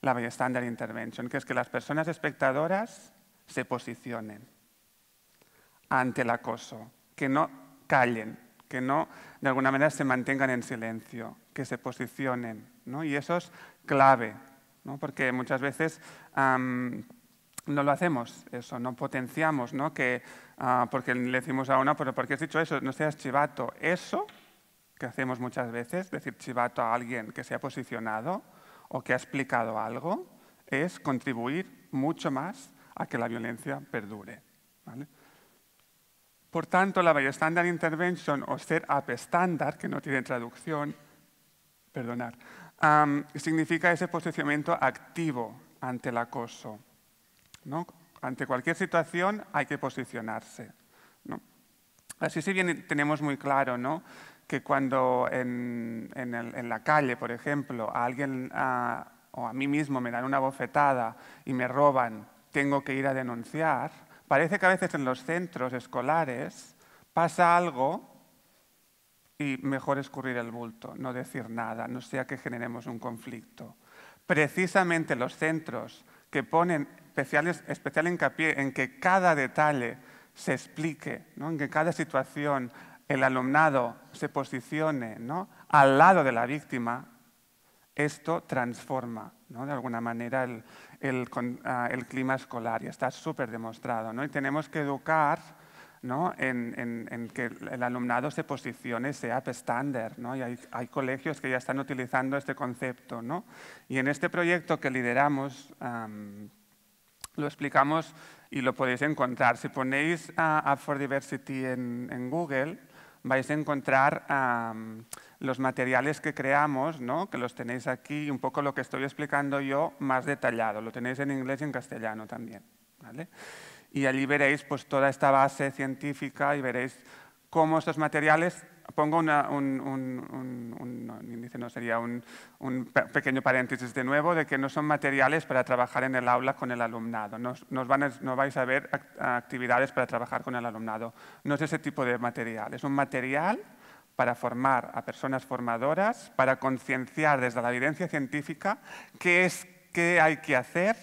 la bystander intervention, que es que las personas espectadoras se posicionen ante el acoso, que no callen, que no, de alguna manera, se mantengan en silencio, que se posicionen. ¿no? Y eso es clave, ¿no? porque muchas veces no lo hacemos, eso, no potenciamos, ¿no? Que, ah, porque le decimos a una, porque ¿por has dicho eso? No seas chivato. Eso que hacemos muchas veces, decir chivato a alguien que se ha posicionado o que ha explicado algo, es contribuir mucho más a que la violencia perdure. Por tanto, la Bystander Intervention o Setup Standard, que no tiene traducción, perdonar, significa ese posicionamiento activo ante el acoso. ¿no? Ante cualquier situación hay que posicionarse. ¿no? Así si bien tenemos muy claro ¿no? que cuando en, en, la calle, por ejemplo, a alguien o a mí mismo me dan una bofetada y me roban, tengo que ir a denunciar, parece que a veces en los centros escolares pasa algo y mejor escurrir el bulto, no decir nada, no sea que generemos un conflicto. Precisamente los centros que ponen especial hincapié en que cada detalle se explique, ¿no? en que cada situación el alumnado se posicione al lado de la víctima, esto transforma de alguna manera, el, el, ah, el clima escolar y está súper demostrado. ¿no? Y tenemos que educar ¿no? En, en, que el alumnado se posicione, sea estándar. ¿no? Y hay, hay, colegios que ya están utilizando este concepto. ¿no? Y en este proyecto que lideramos, lo explicamos y lo podéis encontrar. Si ponéis a for Diversity en, Google, vais a encontrar los materiales que creamos, ¿no? que los tenéis aquí, un poco lo que estoy explicando yo más detallado, lo tenéis en inglés y en castellano también. ¿vale? Y allí veréis pues, toda esta base científica y veréis cómo estos materiales, pongo un, un, un, no, sería un, pequeño paréntesis de nuevo, de que no son materiales para trabajar en el aula con el alumnado, nos, no vais a ver actividades para trabajar con el alumnado, no es ese tipo de material, es un material para formar a personas formadoras, para concienciar desde la evidencia científica qué es qué hay que hacer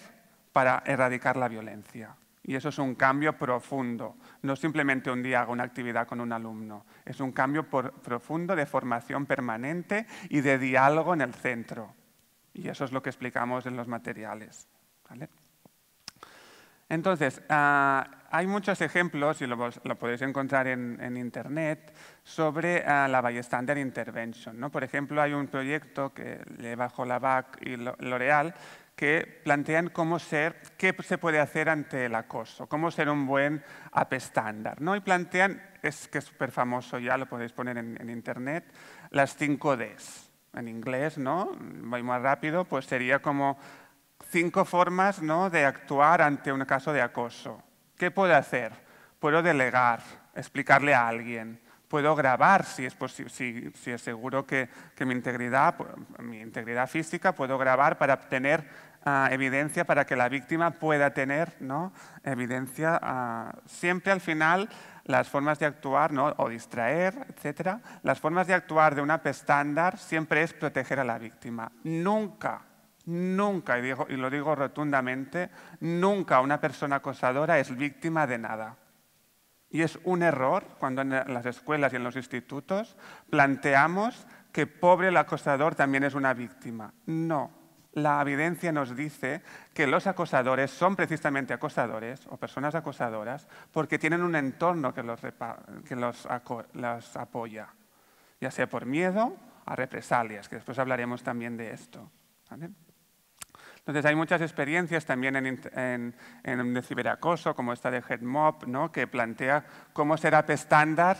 para erradicar la violencia. Y eso es un cambio profundo. No simplemente un día hago una actividad con un alumno. Es un cambio profundo de formación permanente y de diálogo en el centro. Y eso es lo que explicamos en los materiales. Entonces, ah, hay muchos ejemplos, y lo, podéis encontrar en, Internet, sobre ah, la bystander intervention. ¿no? Por ejemplo, hay un proyecto que le bajo la BAC y L'Oreal que plantean cómo ser, qué se puede hacer ante el acoso, cómo ser un buen app estándar. ¿no? Y plantean, es que es súper famoso ya, lo podéis poner en, Internet, las 5 Ds en inglés, ¿no? Voy más rápido, pues sería como cinco formas ¿no? de actuar ante un caso de acoso. ¿Qué puedo hacer? Puedo delegar, explicarle a alguien, puedo grabar si es, si, si seguro que, que, mi, integridad, mi integridad física, puedo grabar para obtener ah, evidencia para que la víctima pueda tener ¿no? evidencia. Ah, siempre al final las formas de actuar, ¿no? o distraer, etcétera, las formas de actuar de una estándar siempre es proteger a la víctima. Nunca Nunca, y, lo digo rotundamente, nunca una persona acosadora es víctima de nada. Y es un error cuando en las escuelas y en los institutos planteamos que pobre el acosador también es una víctima. No, la evidencia nos dice que los acosadores son precisamente acosadores o personas acosadoras porque tienen un entorno que los, apoya, ya sea por miedo a represalias, que después hablaremos también de esto. Entonces hay muchas experiencias también en, en, de ciberacoso, como esta de HeadMob, que plantea cómo ser app estándar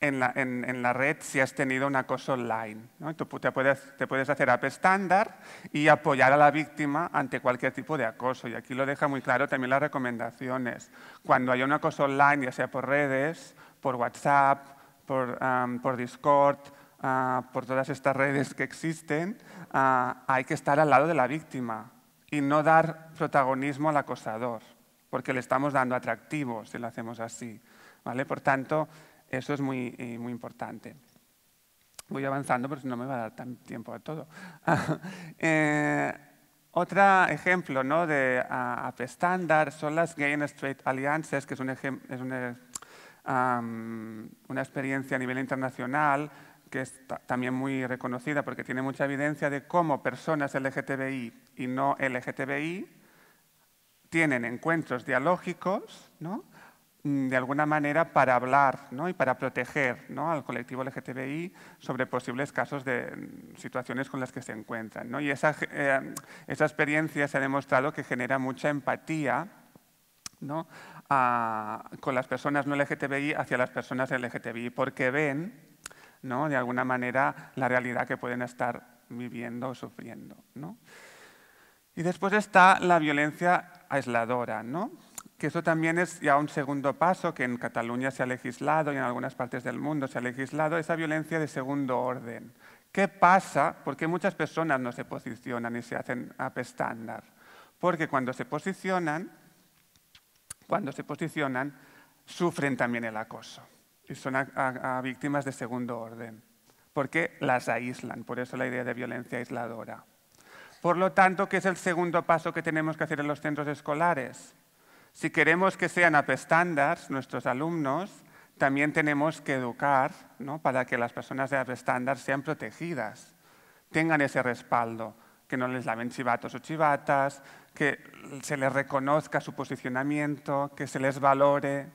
en la, red si has tenido un acoso online. te puedes, hacer app estándar y apoyar a la víctima ante cualquier tipo de acoso. Y aquí lo deja muy claro también las recomendaciones. Cuando hay un acoso online, ya sea por redes, por WhatsApp, por, Discord, ah, por todas estas redes que existen, ah, hay que estar al lado de la víctima y no dar protagonismo al acosador, porque le estamos dando atractivo si lo hacemos así. ¿vale? Por tanto, eso es muy, eh, muy importante. Voy avanzando, pero no me va a dar tan tiempo a todo. Eh, otro ejemplo de estándar son las Gay and Straight Alliances, que es, un una, eh, una experiencia a nivel internacional que es también muy reconocida porque tiene mucha evidencia de cómo personas LGTBI y no LGTBI tienen encuentros dialógicos, ¿no? Mm, de alguna manera para hablar ¿no? y para proteger ¿no? al colectivo LGTBI sobre posibles casos de mm, situaciones con las que se encuentran. ¿no? Y esa, eh, esa, experiencia se ha demostrado que genera mucha empatía con las personas no LGTBI hacia las personas LGTBI, porque ven de alguna manera la realidad que pueden estar viviendo o sufriendo. Y después está la violencia aisladora, ¿no? que eso también es ya un segundo paso que en Cataluña se ha legislado y en algunas partes del mundo se ha legislado, esa violencia de segundo orden. ¿Qué pasa? Porque muchas personas no se posicionan y se hacen up estándar. Porque cuando se posicionan, cuando se posicionan, sufren también el acoso y son víctimas de segundo orden, porque las aíslan, por eso la idea de violencia aisladora. Por lo tanto, ¿qué es el segundo paso que tenemos que hacer en los centros escolares? Si queremos que sean apestandas nuestros alumnos, también tenemos que educar ¿no? para que las personas de apestandas sean protegidas, tengan ese respaldo, que no les laven chivatos o chivatas, que se les reconozca su posicionamiento, que se les valore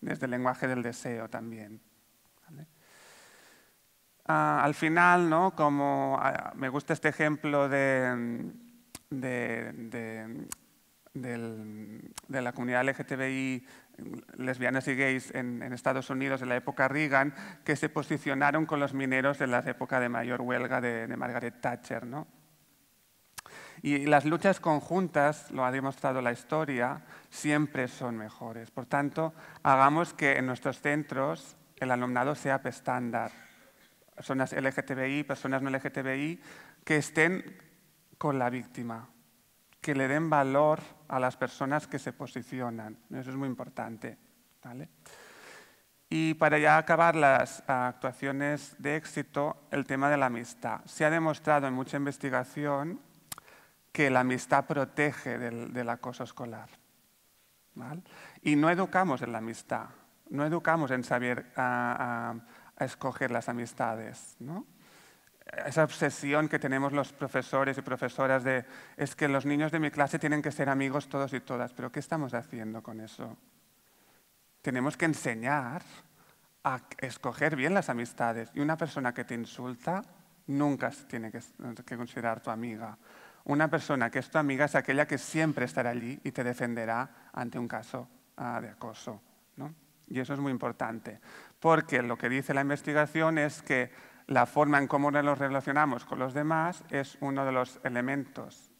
desde el lenguaje del deseo también. Ah, al final, como ah, me gusta este ejemplo de, la comunidad LGTBI lesbianas y gays en, Estados Unidos en la época Reagan, que se posicionaron con los mineros en la época de mayor huelga de, Margaret Thatcher. ¿no? Y las luchas conjuntas, lo ha demostrado la historia, siempre son mejores. Por tanto, hagamos que en nuestros centros el alumnado sea estándar personas LGTBI, personas no LGTBI, que estén con la víctima, que le den valor a las personas que se posicionan. Eso es muy importante. ¿vale? Y para ya acabar las actuaciones de éxito, el tema de la amistad. Se ha demostrado en mucha investigación que la amistad protege del, acoso escolar. ¿vale? Y no educamos en la amistad, no educamos en saber... Ah, ah, a escoger las amistades. ¿no? Esa obsesión que tenemos los profesores y profesoras de es que los niños de mi clase tienen que ser amigos todos y todas, pero ¿qué estamos haciendo con eso? Tenemos que enseñar a escoger bien las amistades y una persona que te insulta nunca tiene que, considerar tu amiga. Una persona que es tu amiga es aquella que siempre estará allí y te defenderá ante un caso ah, de acoso. ¿no? Y eso es muy importante porque lo que dice la investigación es que la forma en cómo nos relacionamos con los demás es uno de los elementos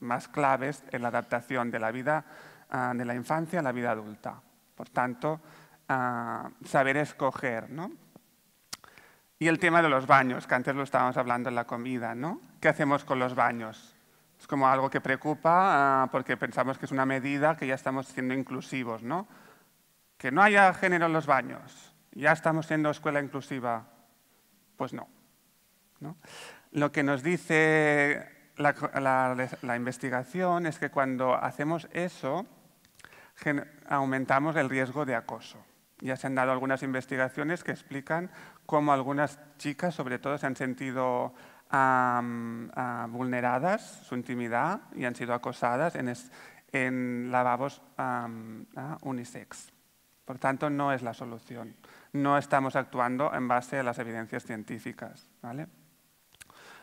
más claves en la adaptación de la vida ah, de la infancia a la vida adulta. Por tanto, ah, saber escoger. ¿no? Y el tema de los baños, que antes lo estábamos hablando en la comida. ¿no? ¿Qué hacemos con los baños? Es como algo que preocupa ah, porque pensamos que es una medida que ya estamos siendo inclusivos. ¿no? Que no haya género en los baños ya estamos siendo escuela inclusiva. Pues no. Lo que nos dice la, investigación es que cuando hacemos eso, aumentamos el riesgo de acoso. Ya se han dado algunas investigaciones que explican cómo algunas chicas, sobre todo, se han sentido ah, vulneradas, su intimidad, y han sido acosadas en, lavabos ah, unisex. Por tanto, no es la solución. No estamos actuando en base a las evidencias científicas. ¿vale?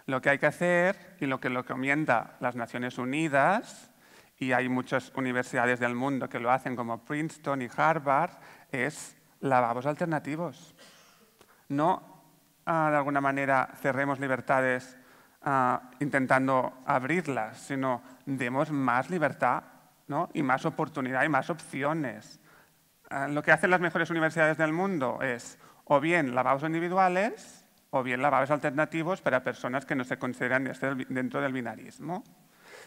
Lo que hay que hacer y lo que lo recomienda las Naciones Unidas, y hay muchas universidades del mundo que lo hacen como Princeton y Harvard, es lavabos alternativos. No, ah, de alguna manera, cerremos libertades ah, intentando abrirlas, sino demos más libertad y más oportunidad y más opciones Ah, lo que hacen las mejores universidades del mundo es o bien lavados individuales o bien lavados alternativos para personas que no se consideran este dentro del binarismo.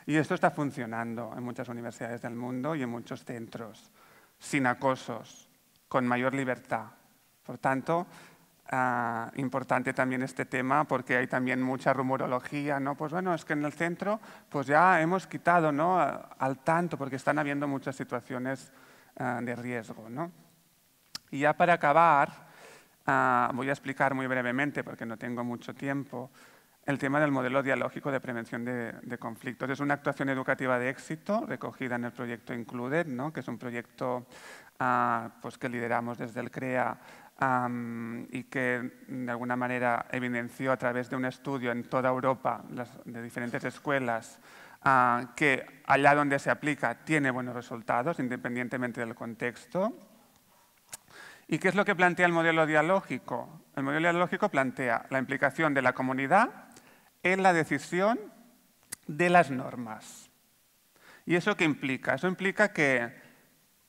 Y esto está funcionando en muchas universidades del mundo y en muchos centros, sin acosos, con mayor libertad. Por tanto, ah, importante también este tema porque hay también mucha rumorología, ¿no? Pues bueno, es que en el centro pues ya hemos quitado, ¿no? Al tanto porque están habiendo muchas situaciones Ah, de riesgo. ¿no? Y ya para acabar, ah, voy a explicar muy brevemente, porque no tengo mucho tiempo, el tema del modelo dialógico de prevención de, conflictos. Es una actuación educativa de éxito recogida en el proyecto Included, ¿no? que es un proyecto ah, pues que lideramos desde el CREA y que de alguna manera evidenció a través de un estudio en toda Europa de diferentes escuelas Ah, que allá donde se aplica tiene buenos resultados, independientemente del contexto. ¿Y qué es lo que plantea el modelo dialógico? El modelo dialógico plantea la implicación de la comunidad en la decisión de las normas. ¿Y eso qué implica? Eso implica que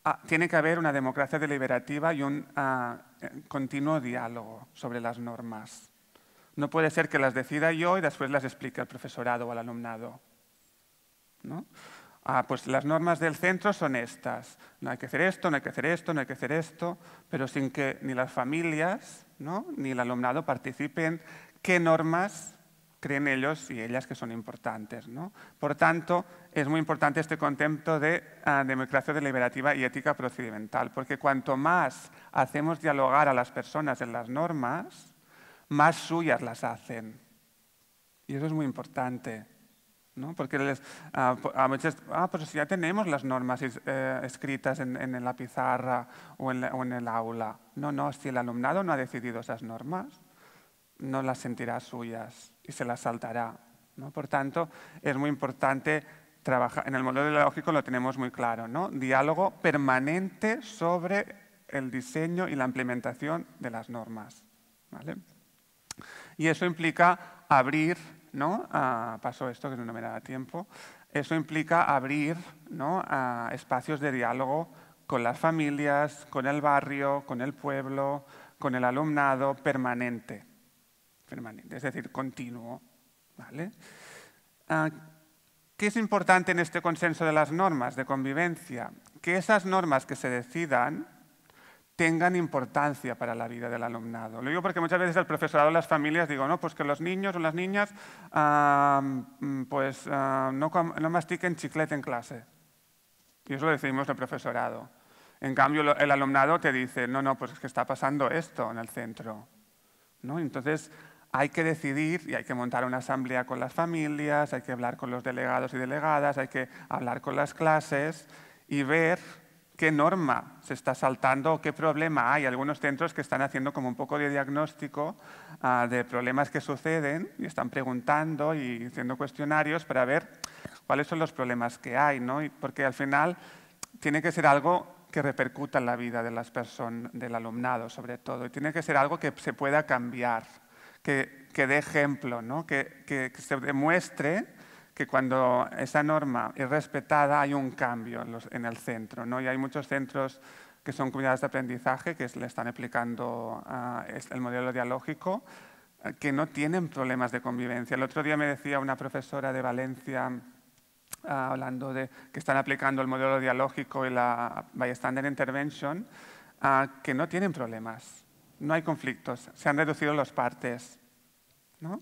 ah, tiene que haber una democracia deliberativa y un ah, eh, continuo diálogo sobre las normas. No puede ser que las decida yo y después las explique al profesorado o al alumnado. Ah, pues las normas del centro son estas. No hay que hacer esto, no hay que hacer esto, no hay que hacer esto, pero sin que ni las familias ni el alumnado participen qué normas creen ellos y ellas que son importantes. ¿no? Por tanto, es muy importante este concepto de ah, democracia deliberativa y ética procedimental, porque cuanto más hacemos dialogar a las personas en las normas, más suyas las hacen. Y eso es muy importante. Porque ah, a, veces, ah, pues si ya tenemos las normas eh, escritas en, la pizarra o en, el aula. No, no, si el alumnado no ha decidido esas normas, no las sentirá suyas y se las saltará. ¿no? Por tanto, es muy importante trabajar, en el modelo ideológico lo tenemos muy claro, ¿no? diálogo permanente sobre el diseño y la implementación de las normas. ¿vale? Y eso implica abrir ¿no? Ah, pasó esto, que no me daba tiempo. Eso implica abrir ¿no? Ah, espacios de diálogo con las familias, con el barrio, con el pueblo, con el alumnado, permanente. permanente es decir, continuo. Ah, ¿Qué es importante en este consenso de las normas de convivencia? Que esas normas que se decidan tengan importancia para la vida del alumnado. Lo digo porque muchas veces el profesorado de las familias digo, no, pues que los niños o las niñas mm, pues, ah, no, mastiquen chiclete en clase. Y eso lo decidimos el profesorado. En cambio, el alumnado te dice, no, no, pues es que está pasando esto en el centro. ¿No? Entonces, hay que decidir y hay que montar una asamblea con las familias, hay que hablar con los delegados y delegadas, hay que hablar con las clases y ver qué norma se está saltando o qué problema hay. Algunos centros que están haciendo como un poco de diagnóstico ah, de problemas que suceden y están preguntando y haciendo cuestionarios para ver cuáles son los problemas que hay, ¿no? Y porque al final tiene que ser algo que repercuta en la vida de las personas, del alumnado sobre todo, y tiene que ser algo que se pueda cambiar, que, que dé ejemplo, ¿no? que, que se demuestre que cuando esa norma es respetada hay un cambio en, el centro. ¿no? Y hay muchos centros que son comunidades de aprendizaje que le están aplicando ah, el modelo dialógico, eh, que no tienen problemas de convivencia. El otro día me decía una profesora de Valencia, ah, hablando de que están aplicando el modelo dialógico y la bystander intervention, ah, que no tienen problemas, no hay conflictos, se han reducido los partes. ¿no?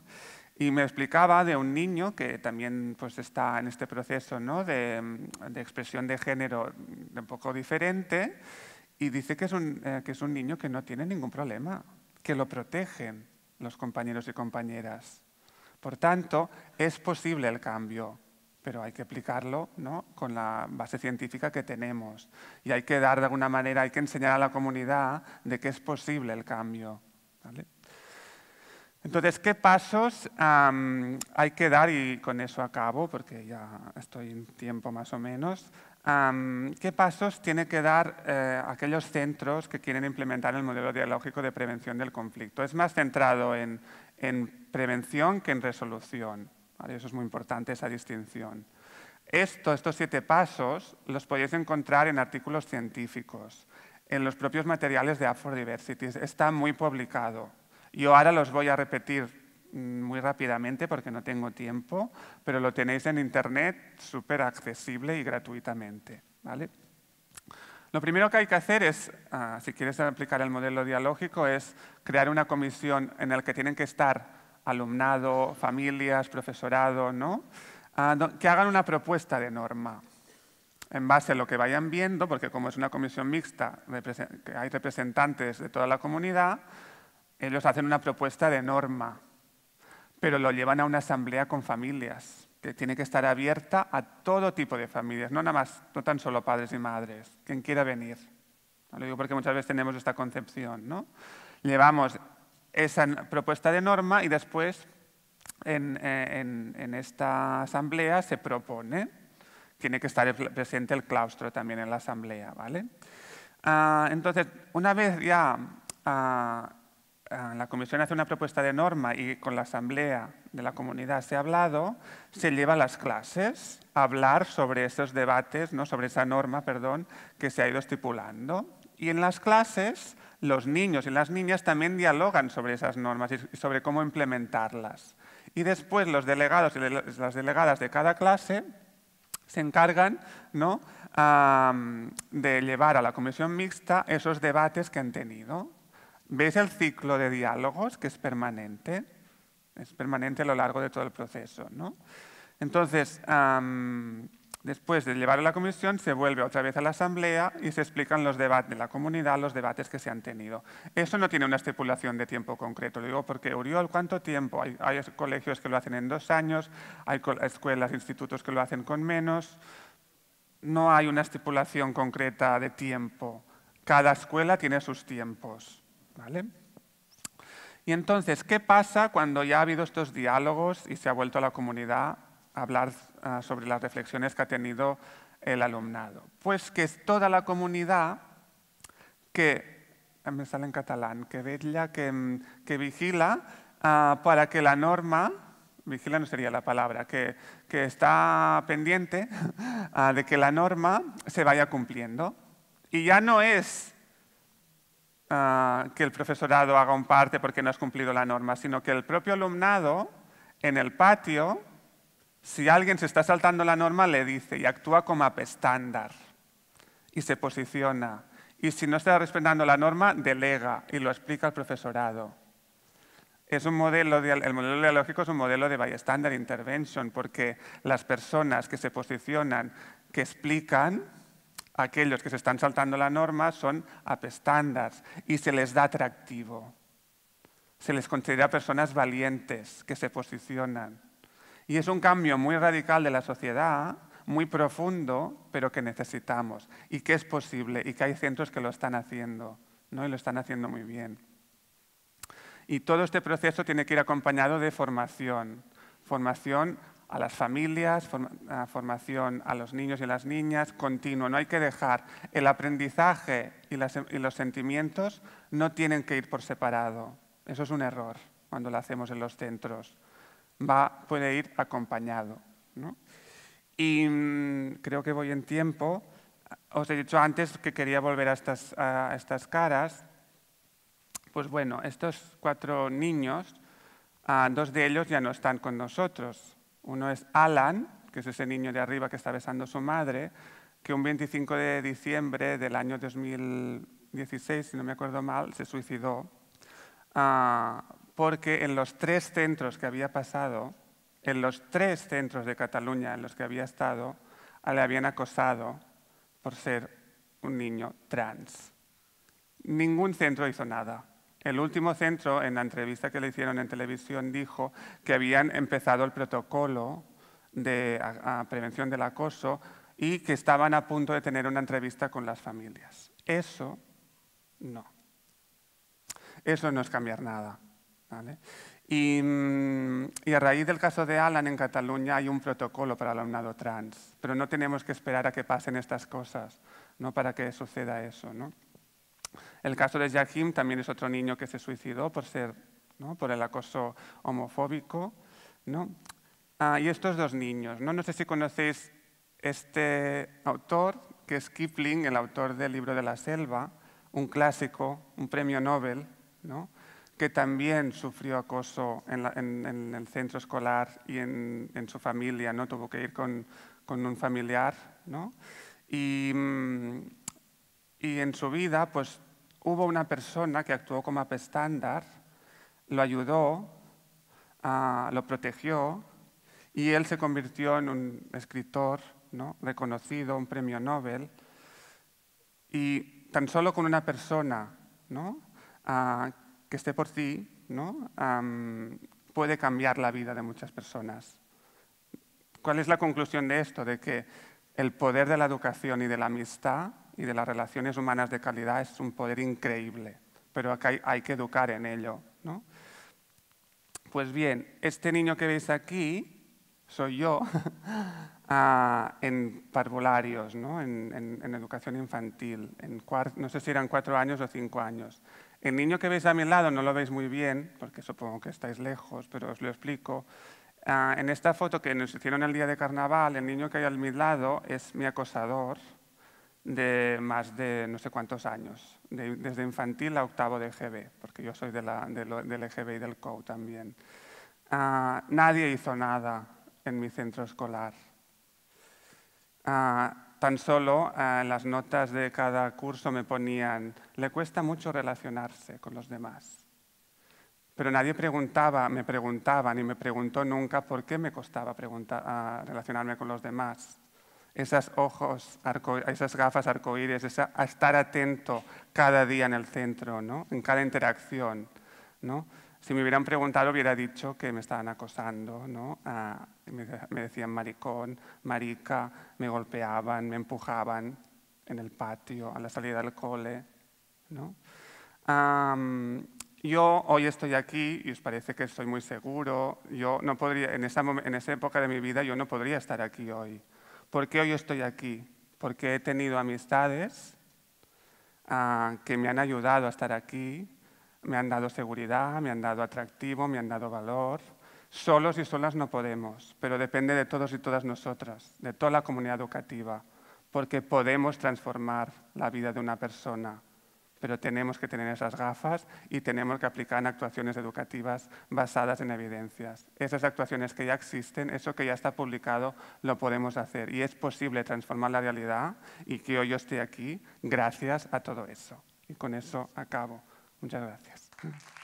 Y me explicaba de un niño que también pues, está en este proceso ¿no? de, expresión de género un poco diferente y dice que es, un, eh, que es un niño que no tiene ningún problema, que lo protegen los compañeros y compañeras. Por tanto, es posible el cambio, pero hay que aplicarlo ¿no? con la base científica que tenemos. Y hay que dar de alguna manera, hay que enseñar a la comunidad de que es posible el cambio. Entonces, ¿qué pasos hay que dar? Y con eso acabo, porque ya estoy en tiempo más o menos. ¿Qué pasos tiene que dar eh, aquellos centros que quieren implementar el modelo dialógico de prevención del conflicto? Es más centrado en, en prevención que en resolución. Eso es muy importante, esa distinción. estos siete pasos los podéis encontrar en artículos científicos, en los propios materiales de Afro Diversities. Está muy publicado. Yo ahora los voy a repetir mm, muy rápidamente porque no tengo tiempo, pero lo tenéis en internet súper accesible y gratuitamente. ¿vale? Lo primero que hay que hacer es, ah, si quieres aplicar el modelo dialógico, es crear una comisión en la que tienen que estar alumnado, familias, profesorado, ¿no? Ah, que hagan una propuesta de norma en base a lo que vayan viendo, porque como es una comisión mixta, hay representantes de toda la comunidad, ellos hacen una propuesta de norma, pero lo llevan a una asamblea con familias, que tiene que estar abierta a todo tipo de familias, no nada más, no tan solo padres y madres, quien quiera venir. Lo digo porque muchas veces tenemos esta concepción, ¿no? Llevamos esa propuesta de norma y después en, eh, esta asamblea se propone, tiene que estar presente el claustro también en la asamblea, ¿vale? Ah, entonces, una vez ya ah, Ah, la Comisión hace una propuesta de norma y con la Asamblea de la Comunidad se ha hablado, se lleva a las clases a hablar sobre esos debates, ¿no? sobre esa norma perdón, que se ha ido estipulando. Y en las clases los niños y las niñas también dialogan sobre esas normas y sobre cómo implementarlas. Y después los delegados y las delegadas de cada clase se encargan ah, de llevar a la comisión mixta esos debates que han tenido. ¿Veis el ciclo de diálogos que es permanente? Es permanente a lo largo de todo el proceso. ¿no? Entonces, después de llevar a la comisión, se vuelve otra vez a la asamblea y se explican los debates de la comunidad, los debates que se han tenido. Eso no tiene una estipulación de tiempo concreto. Lo digo porque Uriol, ¿cuánto tiempo? hay colegios que lo hacen en dos años, hay escuelas, institutos que lo hacen con menos. No hay una estipulación concreta de tiempo. Cada escuela tiene sus tiempos. ¿vale? Y entonces, ¿qué pasa cuando ya ha habido estos diálogos y se ha vuelto a la comunidad a hablar ah, sobre las reflexiones que ha tenido el alumnado? Pues que es toda la comunidad que, ah, me sale en catalán, que que, mm, que vigila ah, para que la norma, vigila no sería la palabra, que, que está pendiente de que la norma se vaya cumpliendo. Y ya no es Ah, que el profesorado haga un parte porque no has cumplido la norma, sino que el propio alumnado en el patio, si alguien se está saltando la norma, le dice y actúa como estándar y se posiciona. Y si no está respetando la norma, delega y lo explica al profesorado. Es un modelo el modelo ideológico es un modelo de bystander intervention, porque las personas que se posicionan, que explican, aquellos que se están saltando la norma son apestandas y se les da atractivo. Se les considera personas valientes que se posicionan. Y es un cambio muy radical de la sociedad, muy profundo, pero que necesitamos y que es posible y que hay centros que lo están haciendo ¿no? y lo están haciendo muy bien. Y todo este proceso tiene que ir acompañado de formación, formación a las familias, formación a los niños y las niñas, continuo. No hay que dejar el aprendizaje y, y, los sentimientos no tienen que ir por separado. Eso es un error cuando lo hacemos en los centros. Va, puede ir acompañado. ¿no? Y mm, creo que voy en tiempo. Os he dicho antes que quería volver a estas, a estas caras. Pues bueno, estos cuatro niños, ah, dos de ellos ya no están con nosotros uno es Alan, que es ese niño de arriba que está besando a su madre, que un 25 de diciembre del año 2016, si no me acuerdo mal, se suicidó ah, porque en los tres centros que había pasado, en los tres centros de Cataluña en los que había estado, le habían acosado por ser un niño trans. Ningún centro hizo nada. El último centro, en la entrevista que le hicieron en televisión, dijo que habían empezado el protocolo de prevención del acoso y que estaban a punto de tener una entrevista con las familias. Eso no. Eso no es cambiar nada. Y, mm, y, a raíz del caso de Alan en Cataluña hay un protocolo para el alumnado trans, pero no tenemos que esperar a que pasen estas cosas ¿no? para que suceda eso. ¿no? El caso de Jahim también es otro niño que se suicidó por ser, ¿no? por el acoso homofóbico. ¿no? Ah, y estos dos niños, ¿no? no sé si conocéis este autor, que es Kipling, el autor del libro de la selva, un clásico, un premio Nobel, que también sufrió acoso en, el centro escolar y en, su familia, ¿no? tuvo que ir con, un familiar. ¿no? Y, mm, y en su vida pues, hubo una persona que actuó como apestándar, lo ayudó, ah, lo protegió y él se convirtió en un escritor ¿no? reconocido, un premio Nobel. Y tan solo con una persona ¿no? Ah, que esté por ti ¿no? puede cambiar la vida de muchas personas. ¿Cuál es la conclusión de esto? De que el poder de la educación y de la amistad y de las relaciones humanas de calidad es un poder increíble, pero hay, que educar en ello. ¿no? Pues bien, este niño que veis aquí soy yo ah, en parvularios, ¿no? en, educación infantil, en no sé si eran cuatro años o cinco años. El niño que veis a mi lado no lo veis muy bien, porque supongo que estáis lejos, pero os lo explico. Ah, en esta foto que nos hicieron el día de carnaval, el niño que hay al mi lado es mi acosador, de más de no sé cuántos años, desde infantil a octavo de EGB, porque yo soy del EGB y del COU también. Ah, nadie hizo nada en mi centro escolar. Ah, tan solo ah, las notas de cada curso me ponían, le cuesta mucho relacionarse con los demás. Pero nadie me preguntaba, ni me preguntó nunca por qué me costaba relacionarme con los demás esas ojos, esas gafas arcoíris, esa, estar atento cada día en el centro, ¿no? en cada interacción. ¿no? Si me hubieran preguntado, hubiera dicho que me estaban acosando, ¿no? me, decían maricón, marica, me golpeaban, me empujaban en el patio, a la salida del cole. yo hoy estoy aquí y os parece que estoy muy seguro. en esa época de mi vida yo no podría estar aquí hoy. ¿Por qué hoy estoy aquí? Porque he tenido amistades ah, que me han ayudado a estar aquí, me han dado seguridad, me han dado atractivo, me han dado valor. Solos y solas no podemos, pero depende de todos y todas nosotras, de toda la comunidad educativa, porque podemos transformar la vida de una persona pero tenemos que tener esas gafas y tenemos que aplicar actuaciones educativas basadas en evidencias. Esas actuaciones que ya existen, eso que ya está publicado, lo podemos hacer y es posible transformar la realidad y que hoy yo esté aquí gracias a todo eso. Y con eso acabo. Muchas gracias.